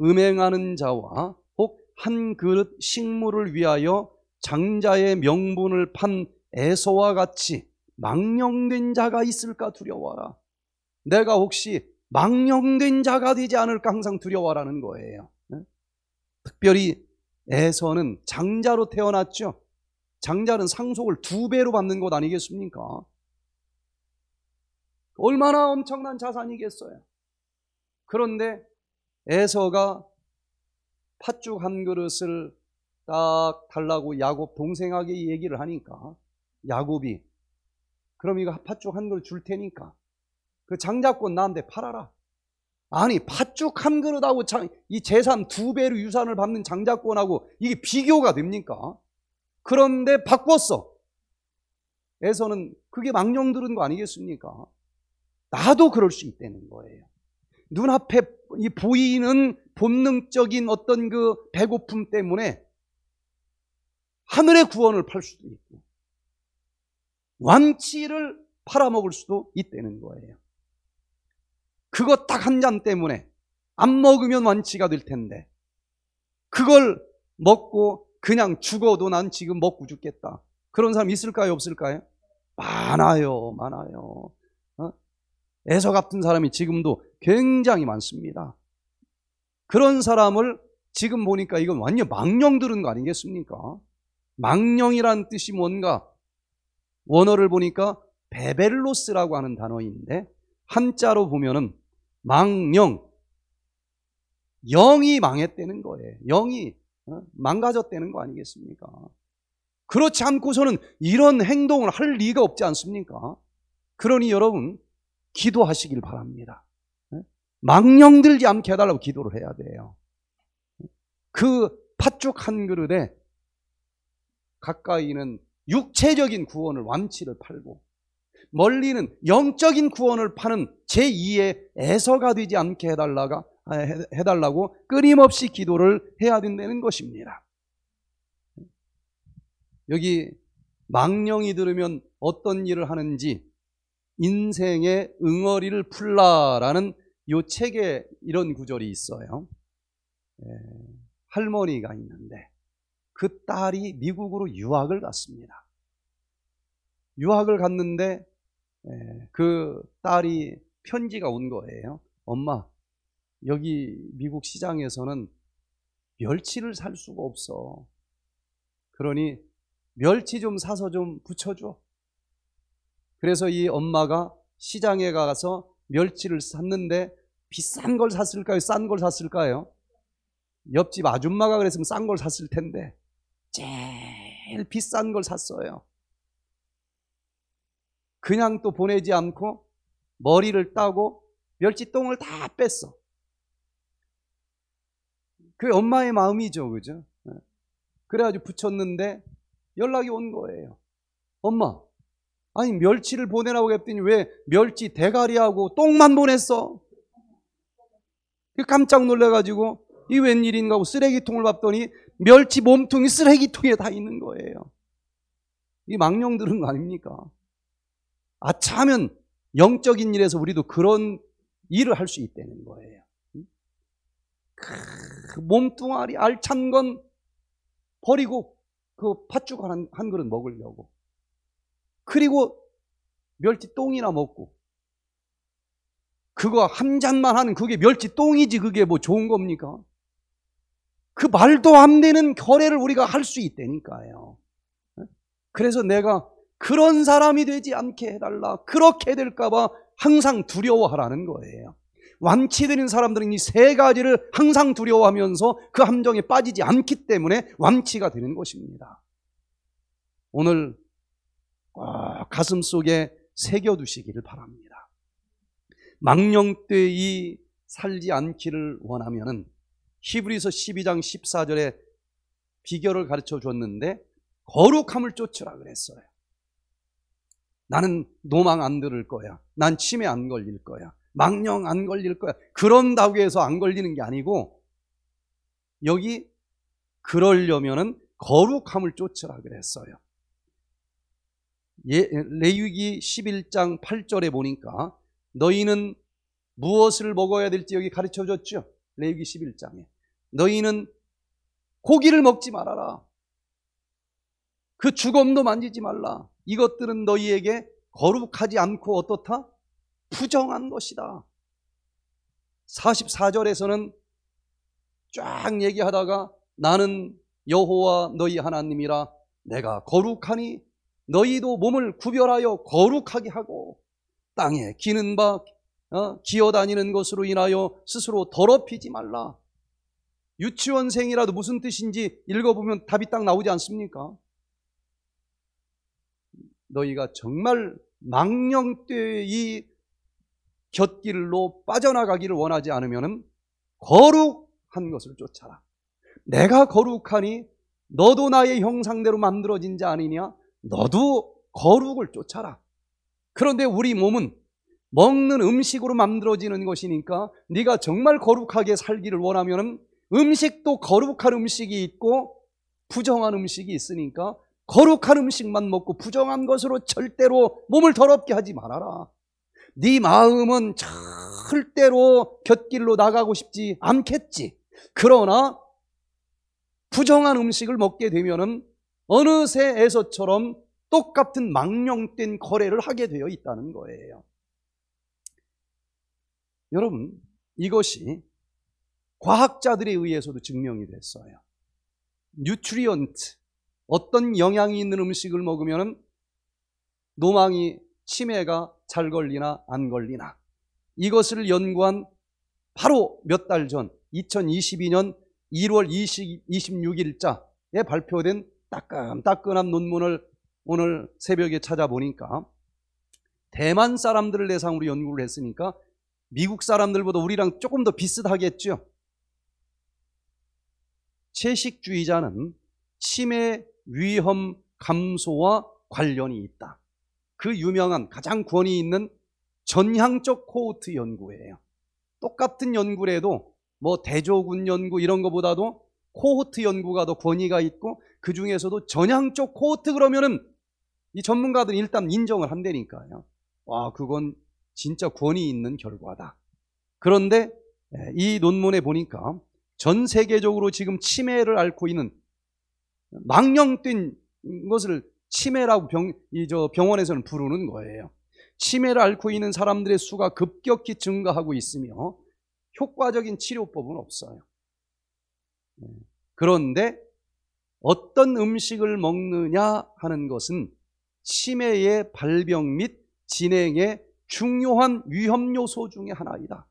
음행하는 자와 혹 한 그릇 식물을 위하여 장자의 명분을 판 에서와 같이 망령된 자가 있을까 두려워라. 내가 혹시 망령된 자가 되지 않을까 항상 두려워라는 거예요. 특별히 에서는 장자로 태어났죠. 장자는 상속을 두 배로 받는 것 아니겠습니까? 얼마나 엄청난 자산이겠어요. 그런데 에서가 팥죽 한 그릇을 딱 달라고 야곱 동생에게 얘기를 하니까 야곱이 그럼 이거 팥죽 한 그릇 줄 테니까 그 장자권 나한테 팔아라. 아니 팥죽 한 그릇하고 이 재산 두 배로 유산을 받는 장자권하고 이게 비교가 됩니까? 그런데 바꿨어. 에서는 그게 망령 들은 거 아니겠습니까? 나도 그럴 수 있다는 거예요. 눈앞에 이 보이는 본능적인 어떤 그 배고픔 때문에 하늘의 구원을 팔 수도 있고 완치를 팔아먹을 수도 있다는 거예요. 그거딱한잔 때문에 안 먹으면 완치가 될 텐데 그걸 먹고 그냥 죽어도 난 지금 먹고 죽겠다. 그런 사람 있을까요? 없을까요? 많아요. 많아요. 어? 애서 같은 사람이 지금도 굉장히 많습니다. 그런 사람을 지금 보니까 이건 완전 망령 들은 거 아니겠습니까? 망령이란 뜻이 뭔가 원어를 보니까 베벨로스라고 하는 단어인데 한자로 보면은 망령. 영이 망했다는 거예요. 영이 어, 망가졌다는 거 아니겠습니까? 그렇지 않고서는 이런 행동을 할 리가 없지 않습니까? 그러니 여러분, 기도하시길 바랍니다. 어? 망령 들지 않게 해달라고 기도를 해야 돼요. 그 팥죽 한 그릇에 가까이는 육체적인 구원을 완치를 팔고 멀리는 영적인 구원을 파는 제2의 애서가 되지 않게 해달라가, 아, 해달라고 끊임없이 기도를 해야 된다는 것입니다. 여기 망령이 들으면 어떤 일을 하는지 인생의 응어리를 풀라라는 요 책에 이런 구절이 있어요. 예, 할머니가 있는데 그 딸이 미국으로 유학을 갔습니다. 유학을 갔는데 예, 그 딸이 편지가 온 거예요. 엄마, 여기 미국 시장에서는 멸치를 살 수가 없어. 그러니 멸치 좀 사서 좀 붙여줘. 그래서 이 엄마가 시장에 가서 멸치를 샀는데 비싼 걸 샀을까요? 싼 걸 샀을까요? 옆집 아줌마가 그랬으면 싼 걸 샀을 텐데 제일 비싼 걸 샀어요. 그냥 또 보내지 않고 머리를 따고 멸치똥을 다 뺐어. 그게 엄마의 마음이죠. 그죠? 예. 그래가지고 붙였는데 연락이 온 거예요. 엄마, 아니 멸치를 보내라고 했더니 왜 멸치 대가리하고 똥만 보냈어? 그 깜짝 놀래가지고 이 웬일인가 하고 쓰레기통을 봤더니 멸치 몸통이 쓰레기통에 다 있는 거예요. 이 망령 들은 거 아닙니까? 아차하면 영적인 일에서 우리도 그런 일을 할 수 있다는 거예요. 그 몸뚱아리 알찬 건 버리고 그 팥죽 한, 한 그릇 먹으려고 그리고 멸치 똥이나 먹고 그거 한 잔만 하는 그게 멸치 똥이지 그게 뭐 좋은 겁니까? 그 말도 안 되는 결례를 우리가 할 수 있다니까요. 그래서 내가 그런 사람이 되지 않게 해달라. 그렇게 될까봐 항상 두려워하라는 거예요. 완치되는 사람들은 이 세 가지를 항상 두려워하면서 그 함정에 빠지지 않기 때문에 완치가 되는 것입니다. 오늘 꼭 가슴 속에 새겨두시기를 바랍니다. 망령 때 이 살지 않기를 원하면 히브리서 12장 14절에 비결을 가르쳐 줬는데 거룩함을 쫓으라 그랬어요. 나는 노망 안 들을 거야. 난 치매 안 걸릴 거야. 망령 안 걸릴 거야. 그런다고 해서 안 걸리는 게 아니고 여기 그러려면은 거룩함을 쫓으라 그랬어요. 예, 레위기 11장 8절에 보니까 너희는 무엇을 먹어야 될지 여기 가르쳐 줬죠. 레위기 11장에. 너희는 고기를 먹지 말아라. 그 죽음도 만지지 말라. 이것들은 너희에게 거룩하지 않고 어떻다? 부정한 것이다. 44절에서는 쫙 얘기하다가 나는 여호와 너희 하나님이라 내가 거룩하니 너희도 몸을 구별하여 거룩하게 하고 땅에 기는 바 어? 기어다니는 것으로 인하여 스스로 더럽히지 말라. 유치원생이라도 무슨 뜻인지 읽어보면 답이 딱 나오지 않습니까? 너희가 정말 망령 때의 곁길로 빠져나가기를 원하지 않으면 거룩한 것을 쫓아라. 내가 거룩하니 너도 나의 형상대로 만들어진 자 아니냐? 너도 거룩을 쫓아라. 그런데 우리 몸은 먹는 음식으로 만들어지는 것이니까 네가 정말 거룩하게 살기를 원하면 음식도 거룩한 음식이 있고 부정한 음식이 있으니까 거룩한 음식만 먹고 부정한 것으로 절대로 몸을 더럽게 하지 말아라. 네 마음은 절대로 곁길로 나가고 싶지 않겠지. 그러나 부정한 음식을 먹게 되면은 어느새 에서처럼 똑같은 망령된 거래를 하게 되어 있다는 거예요. 여러분, 이것이 과학자들에 의해서도 증명이 됐어요. 뉴트리언트, 어떤 영양이 있는 음식을 먹으면 노망이 치매가 잘 걸리나 안 걸리나 이것을 연구한 바로 몇 달 전 2022년 1월 20, 26일자에 발표된 따끈따끈한 논문을 오늘 새벽에 찾아보니까 대만 사람들을 대상으로 연구를 했으니까 미국 사람들보다 우리랑 조금 더 비슷하겠죠. 채식주의자는 치매 위험 감소와 관련이 있다. 그 유명한 가장 권위 있는 전향적 코호트 연구예요. 똑같은 연구래도 뭐 대조군 연구 이런 것보다도 코호트 연구가 더 권위가 있고 그 중에서도 전향적 코호트 그러면은 이 전문가들은 일단 인정을 한다니까요. 와, 그건 진짜 권위 있는 결과다. 그런데 예, 이 논문에 보니까 전 세계적으로 지금 치매를 앓고 있는 망령 뛴 것을 치매라고 병, 이 저 병원에서는 부르는 거예요. 치매를 앓고 있는 사람들의 수가 급격히 증가하고 있으며 효과적인 치료법은 없어요. 네. 그런데 어떤 음식을 먹느냐 하는 것은 치매의 발병 및진행에 중요한 위험 요소 중의 하나이다.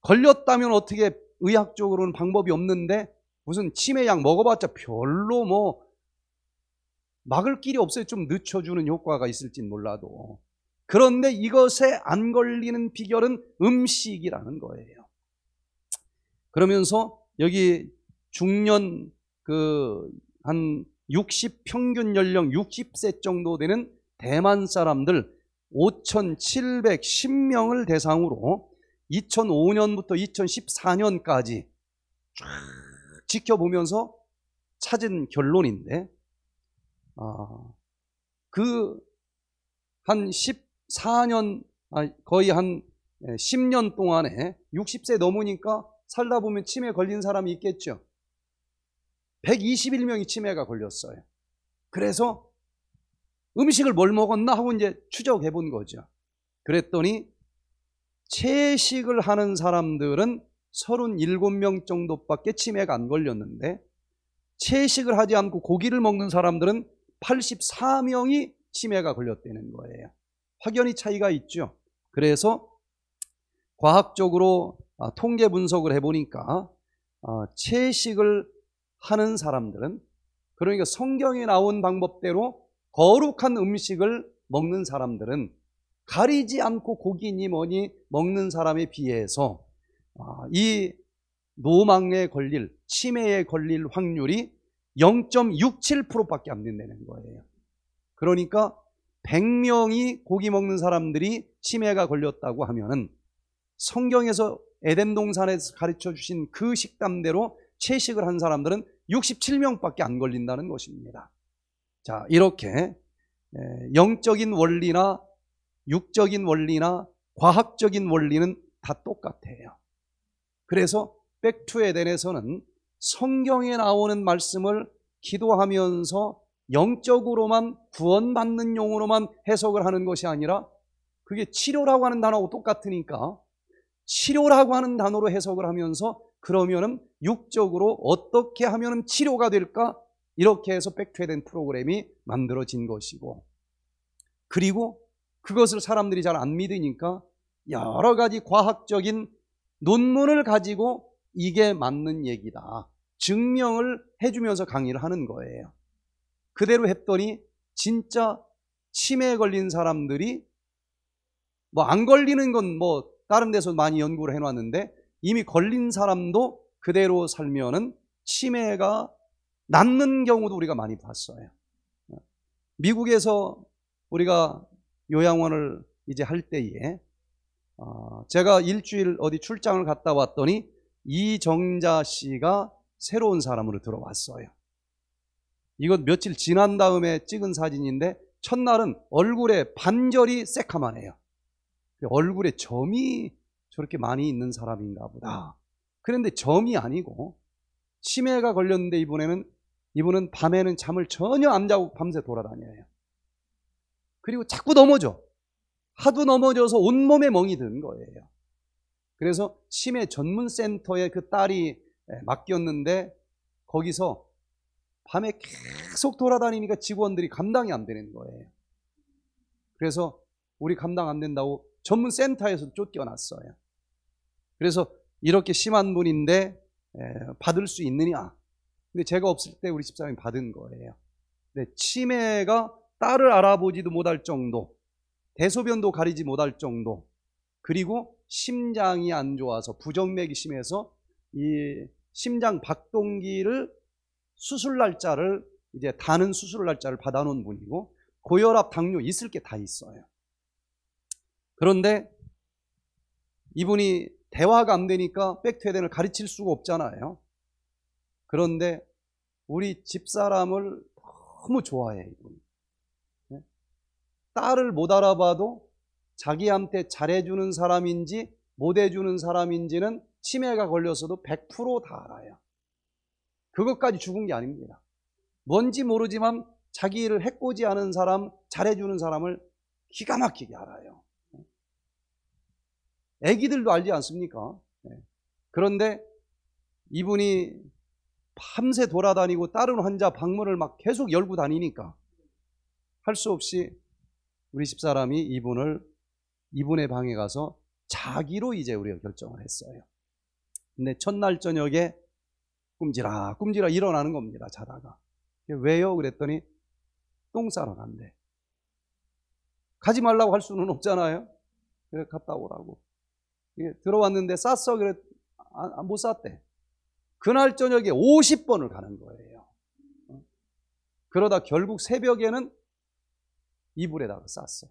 걸렸다면 어떻게 의학적으로는 방법이 없는데 무슨 치매약 먹어봤자 별로 뭐 막을 길이 없어요. 좀 늦춰주는 효과가 있을진 몰라도. 그런데 이것에 안 걸리는 비결은 음식이라는 거예요. 그러면서 여기 중년 그 한 60 평균 연령 60세 정도 되는 대만 사람들 5,710명을 대상으로 2005년부터 2014년까지 쫙 지켜보면서 찾은 결론인데 어, 아, 그한 14년 아, 거의 한 10년 예, 동안에 60세 넘으니까 살다 보면 치매 걸린 사람이 있겠죠. 121명이 치매가 걸렸어요. 그래서 음식을 뭘 먹었나 하고 이제 추적해 본 거죠. 그랬더니 채식을 하는 사람들은 37명 정도밖에 치매가 안 걸렸는데 채식을 하지 않고 고기를 먹는 사람들은 84명이 치매가 걸렸다는 거예요. 확연히 차이가 있죠. 그래서 과학적으로 아, 통계 분석을 해보니까 어, 채식을 하는 사람들은 그러니까 성경에 나온 방법대로 거룩한 음식을 먹는 사람들은 가리지 않고 고기니 뭐니 먹는 사람에 비해서 아, 이 노망에 걸릴, 치매에 걸릴 확률이 0.67%밖에 안 된다는 거예요. 그러니까 100명이 고기 먹는 사람들이 치매가 걸렸다고 하면은 성경에서 에덴 동산에서 가르쳐 주신 그 식담대로 채식을 한 사람들은 67명밖에 안 걸린다는 것입니다. 자, 이렇게 영적인 원리나 육적인 원리나 과학적인 원리는 다 똑같아요. 그래서 백투에덴에서는 성경에 나오는 말씀을 기도하면서 영적으로만 구원받는 용으로만 해석을 하는 것이 아니라 그게 치료라고 하는 단어하고 똑같으니까 치료라고 하는 단어로 해석을 하면서 그러면은 육적으로 어떻게 하면은 치료가 될까? 이렇게 해서 백투에덴 프로그램이 만들어진 것이고 그리고 그것을 사람들이 잘 안 믿으니까 여러 가지 과학적인 논문을 가지고 이게 맞는 얘기다. 증명을 해주면서 강의를 하는 거예요. 그대로 했더니 진짜 치매에 걸린 사람들이 뭐 안 걸리는 건 뭐 다른 데서 많이 연구를 해놨는데 이미 걸린 사람도 그대로 살면은 치매가 낫는 경우도 우리가 많이 봤어요. 미국에서 우리가 요양원을 이제 할 때에 어, 제가 일주일 어디 출장을 갔다 왔더니 이정자 씨가 새로운 사람으로 들어왔어요. 이건 며칠 지난 다음에 찍은 사진인데 첫날은 얼굴에 반절이 새카만해요. 그 얼굴에 점이 저렇게 많이 있는 사람인가 보다. 그런데 점이 아니고 치매가 걸렸는데 이번에는 이분은 밤에는 잠을 전혀 안 자고 밤새 돌아다녀요. 그리고 자꾸 넘어져. 하도 넘어져서 온몸에 멍이 든 거예요. 그래서 치매 전문센터에 그 딸이 예, 맡겼는데 거기서 밤에 계속 돌아다니니까 직원들이 감당이 안 되는 거예요. 그래서 우리 감당 안 된다고 전문센터에서 쫓겨났어요. 그래서 이렇게 심한 분인데 예, 받을 수 있느냐? 근데 제가 없을 때 우리 집사람이 받은 거예요. 근데 치매가 딸을 알아보지도 못할 정도 대소변도 가리지 못할 정도 그리고 심장이 안 좋아서 부정맥이 심해서 이 심장 박동기를 수술 날짜를 이제 다는 수술 날짜를 받아놓은 분이고 고혈압, 당뇨 있을 게 다 있어요. 그런데 이분이 대화가 안 되니까 백퇴된을 가르칠 수가 없잖아요. 그런데 우리 집사람을 너무 좋아해 이분. 딸을 못 알아봐도 자기한테 잘해주는 사람인지 못해주는 사람인지는 치매가 걸렸어도 100%다 알아요. 그것까지 죽은 게 아닙니다. 뭔지 모르지만 자기를 해코지 하는 사람, 잘해주는 사람을 기가 막히게 알아요. 애기들도 알지 않습니까? 네. 그런데 이분이 밤새 돌아다니고 다른 환자 방문을 막 계속 열고 다니니까 할 수 없이 우리 집사람이 이분을 이분의 방에 가서 자기로 이제 우리가 결정을 했어요. 근데 첫날 저녁에 꿈지라 꿈지라 일어나는 겁니다. 자다가 왜요? 그랬더니 똥 싸러 간대. 가지 말라고 할 수는 없잖아요. 그래 갔다 오라고. 들어왔는데 쌌어 그래 아, 아, 못 쌌대. 그날 저녁에 50번을 가는 거예요. 어? 그러다 결국 새벽에는 이불에다가 쌌어.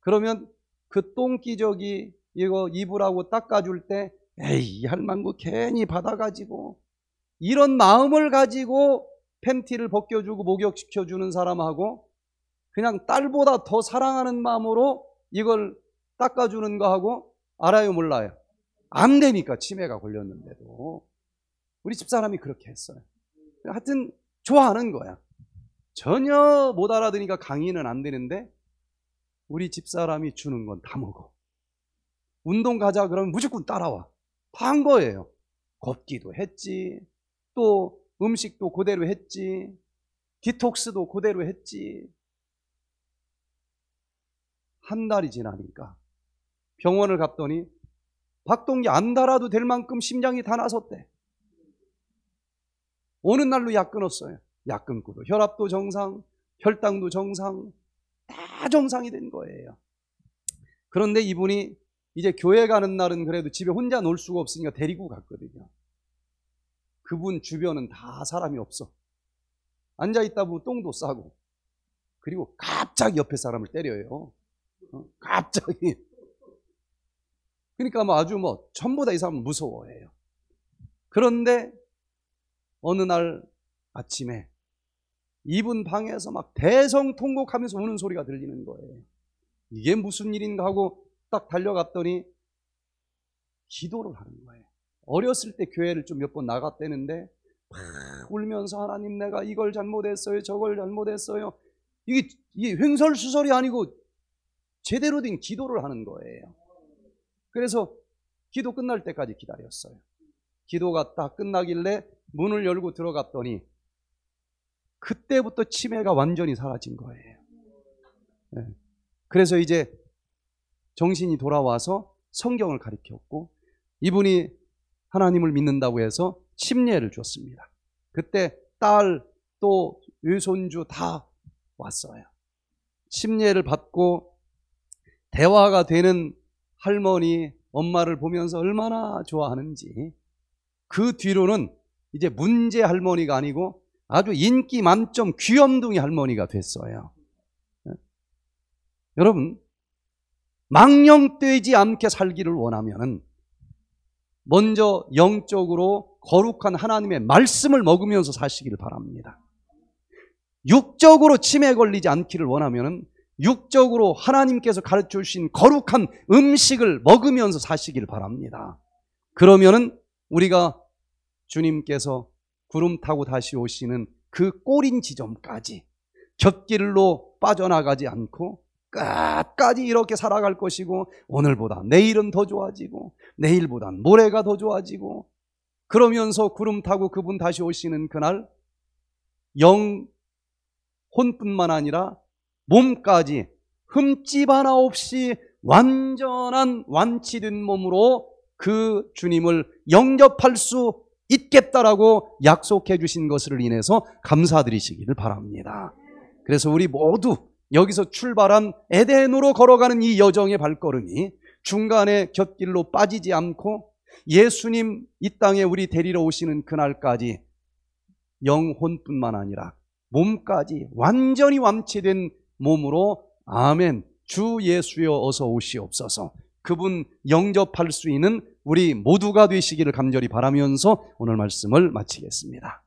그러면 그똥기저귀 이거 이불하고 닦아줄 때 에이 할망구 괜히 받아가지고 이런 마음을 가지고 팬티를 벗겨주고 목욕시켜주는 사람하고 그냥 딸보다 더 사랑하는 마음으로 이걸 닦아주는 거하고 알아요 몰라요? 안 되니까 치매가 걸렸는데도 우리 집사람이 그렇게 했어요 하여튼 좋아하는 거야 전혀 못 알아들으니까 강의는 안 되는데 우리 집사람이 주는 건 다 먹어. 운동 가자 그러면 무조건 따라와. 다한 거예요. 걷기도 했지. 또 음식도 그대로 했지. 디톡스도 그대로 했지. 한 달이 지나니까 병원을 갔더니 박동기 안 달아도 될 만큼 심장이 다 나섰대. 어느 날로 약 끊었어요. 약 끊고도 혈압도 정상, 혈당도 정상, 다 정상이 된 거예요. 그런데 이분이 이제 교회 가는 날은 그래도 집에 혼자 놀 수가 없으니까 데리고 갔거든요. 그분 주변은 다 사람이 없어. 앉아있다 보면 똥도 싸고. 그리고 갑자기 옆에 사람을 때려요. 어? 갑자기. 그러니까 뭐 아주 뭐 전부 다 이 사람 무서워해요. 그런데 어느 날 아침에 이분 방에서 막 대성통곡하면서 우는 소리가 들리는 거예요. 이게 무슨 일인가 하고 딱 달려갔더니 기도를 하는 거예요. 어렸을 때 교회를 좀 몇 번 나갔대는데 막 울면서 하나님 내가 이걸 잘못했어요, 저걸 잘못했어요. 이게, 이게 횡설수설이 아니고 제대로 된 기도를 하는 거예요. 그래서 기도 끝날 때까지 기다렸어요. 기도가 딱 끝나길래 문을 열고 들어갔더니 그때부터 치매가 완전히 사라진 거예요. 네. 그래서 이제 정신이 돌아와서 성경을 가리켰고 이분이 하나님을 믿는다고 해서 침례를 줬습니다. 그때 딸 또 외손주 다 왔어요. 침례를 받고 대화가 되는 할머니 엄마를 보면서 얼마나 좋아하는지 그 뒤로는 이제 문제 할머니가 아니고 아주 인기 만점 귀염둥이 할머니가 됐어요. 예? 여러분, 망령되지 않게 살기를 원하면 먼저 영적으로 거룩한 하나님의 말씀을 먹으면서 사시기를 바랍니다. 육적으로 치매 걸리지 않기를 원하면 육적으로 하나님께서 가르쳐 주신 거룩한 음식을 먹으면서 사시기를 바랍니다. 그러면 우리가 주님께서 구름 타고 다시 오시는 그 꼬린 지점까지 곁길로 빠져나가지 않고 끝까지 이렇게 살아갈 것이고 오늘보다 내일은 더 좋아지고 내일보다 모레가 더 좋아지고 그러면서 구름 타고 그분 다시 오시는 그날 영 혼뿐만 아니라 몸까지 흠집 하나 없이 완전한 완치된 몸으로 그 주님을 영접할 수 있겠다라고 약속해 주신 것을 인해서 감사드리시기를 바랍니다. 그래서 우리 모두 여기서 출발한 에덴으로 걸어가는 이 여정의 발걸음이 중간에 곁길로 빠지지 않고 예수님 이 땅에 우리 데리러 오시는 그날까지 영혼뿐만 아니라 몸까지 완전히 완치된 몸으로 아멘 주 예수여 어서 오시옵소서 그분 영접할 수 있는 우리 모두가 되시기를 간절히 바라면서 오늘 말씀을 마치겠습니다.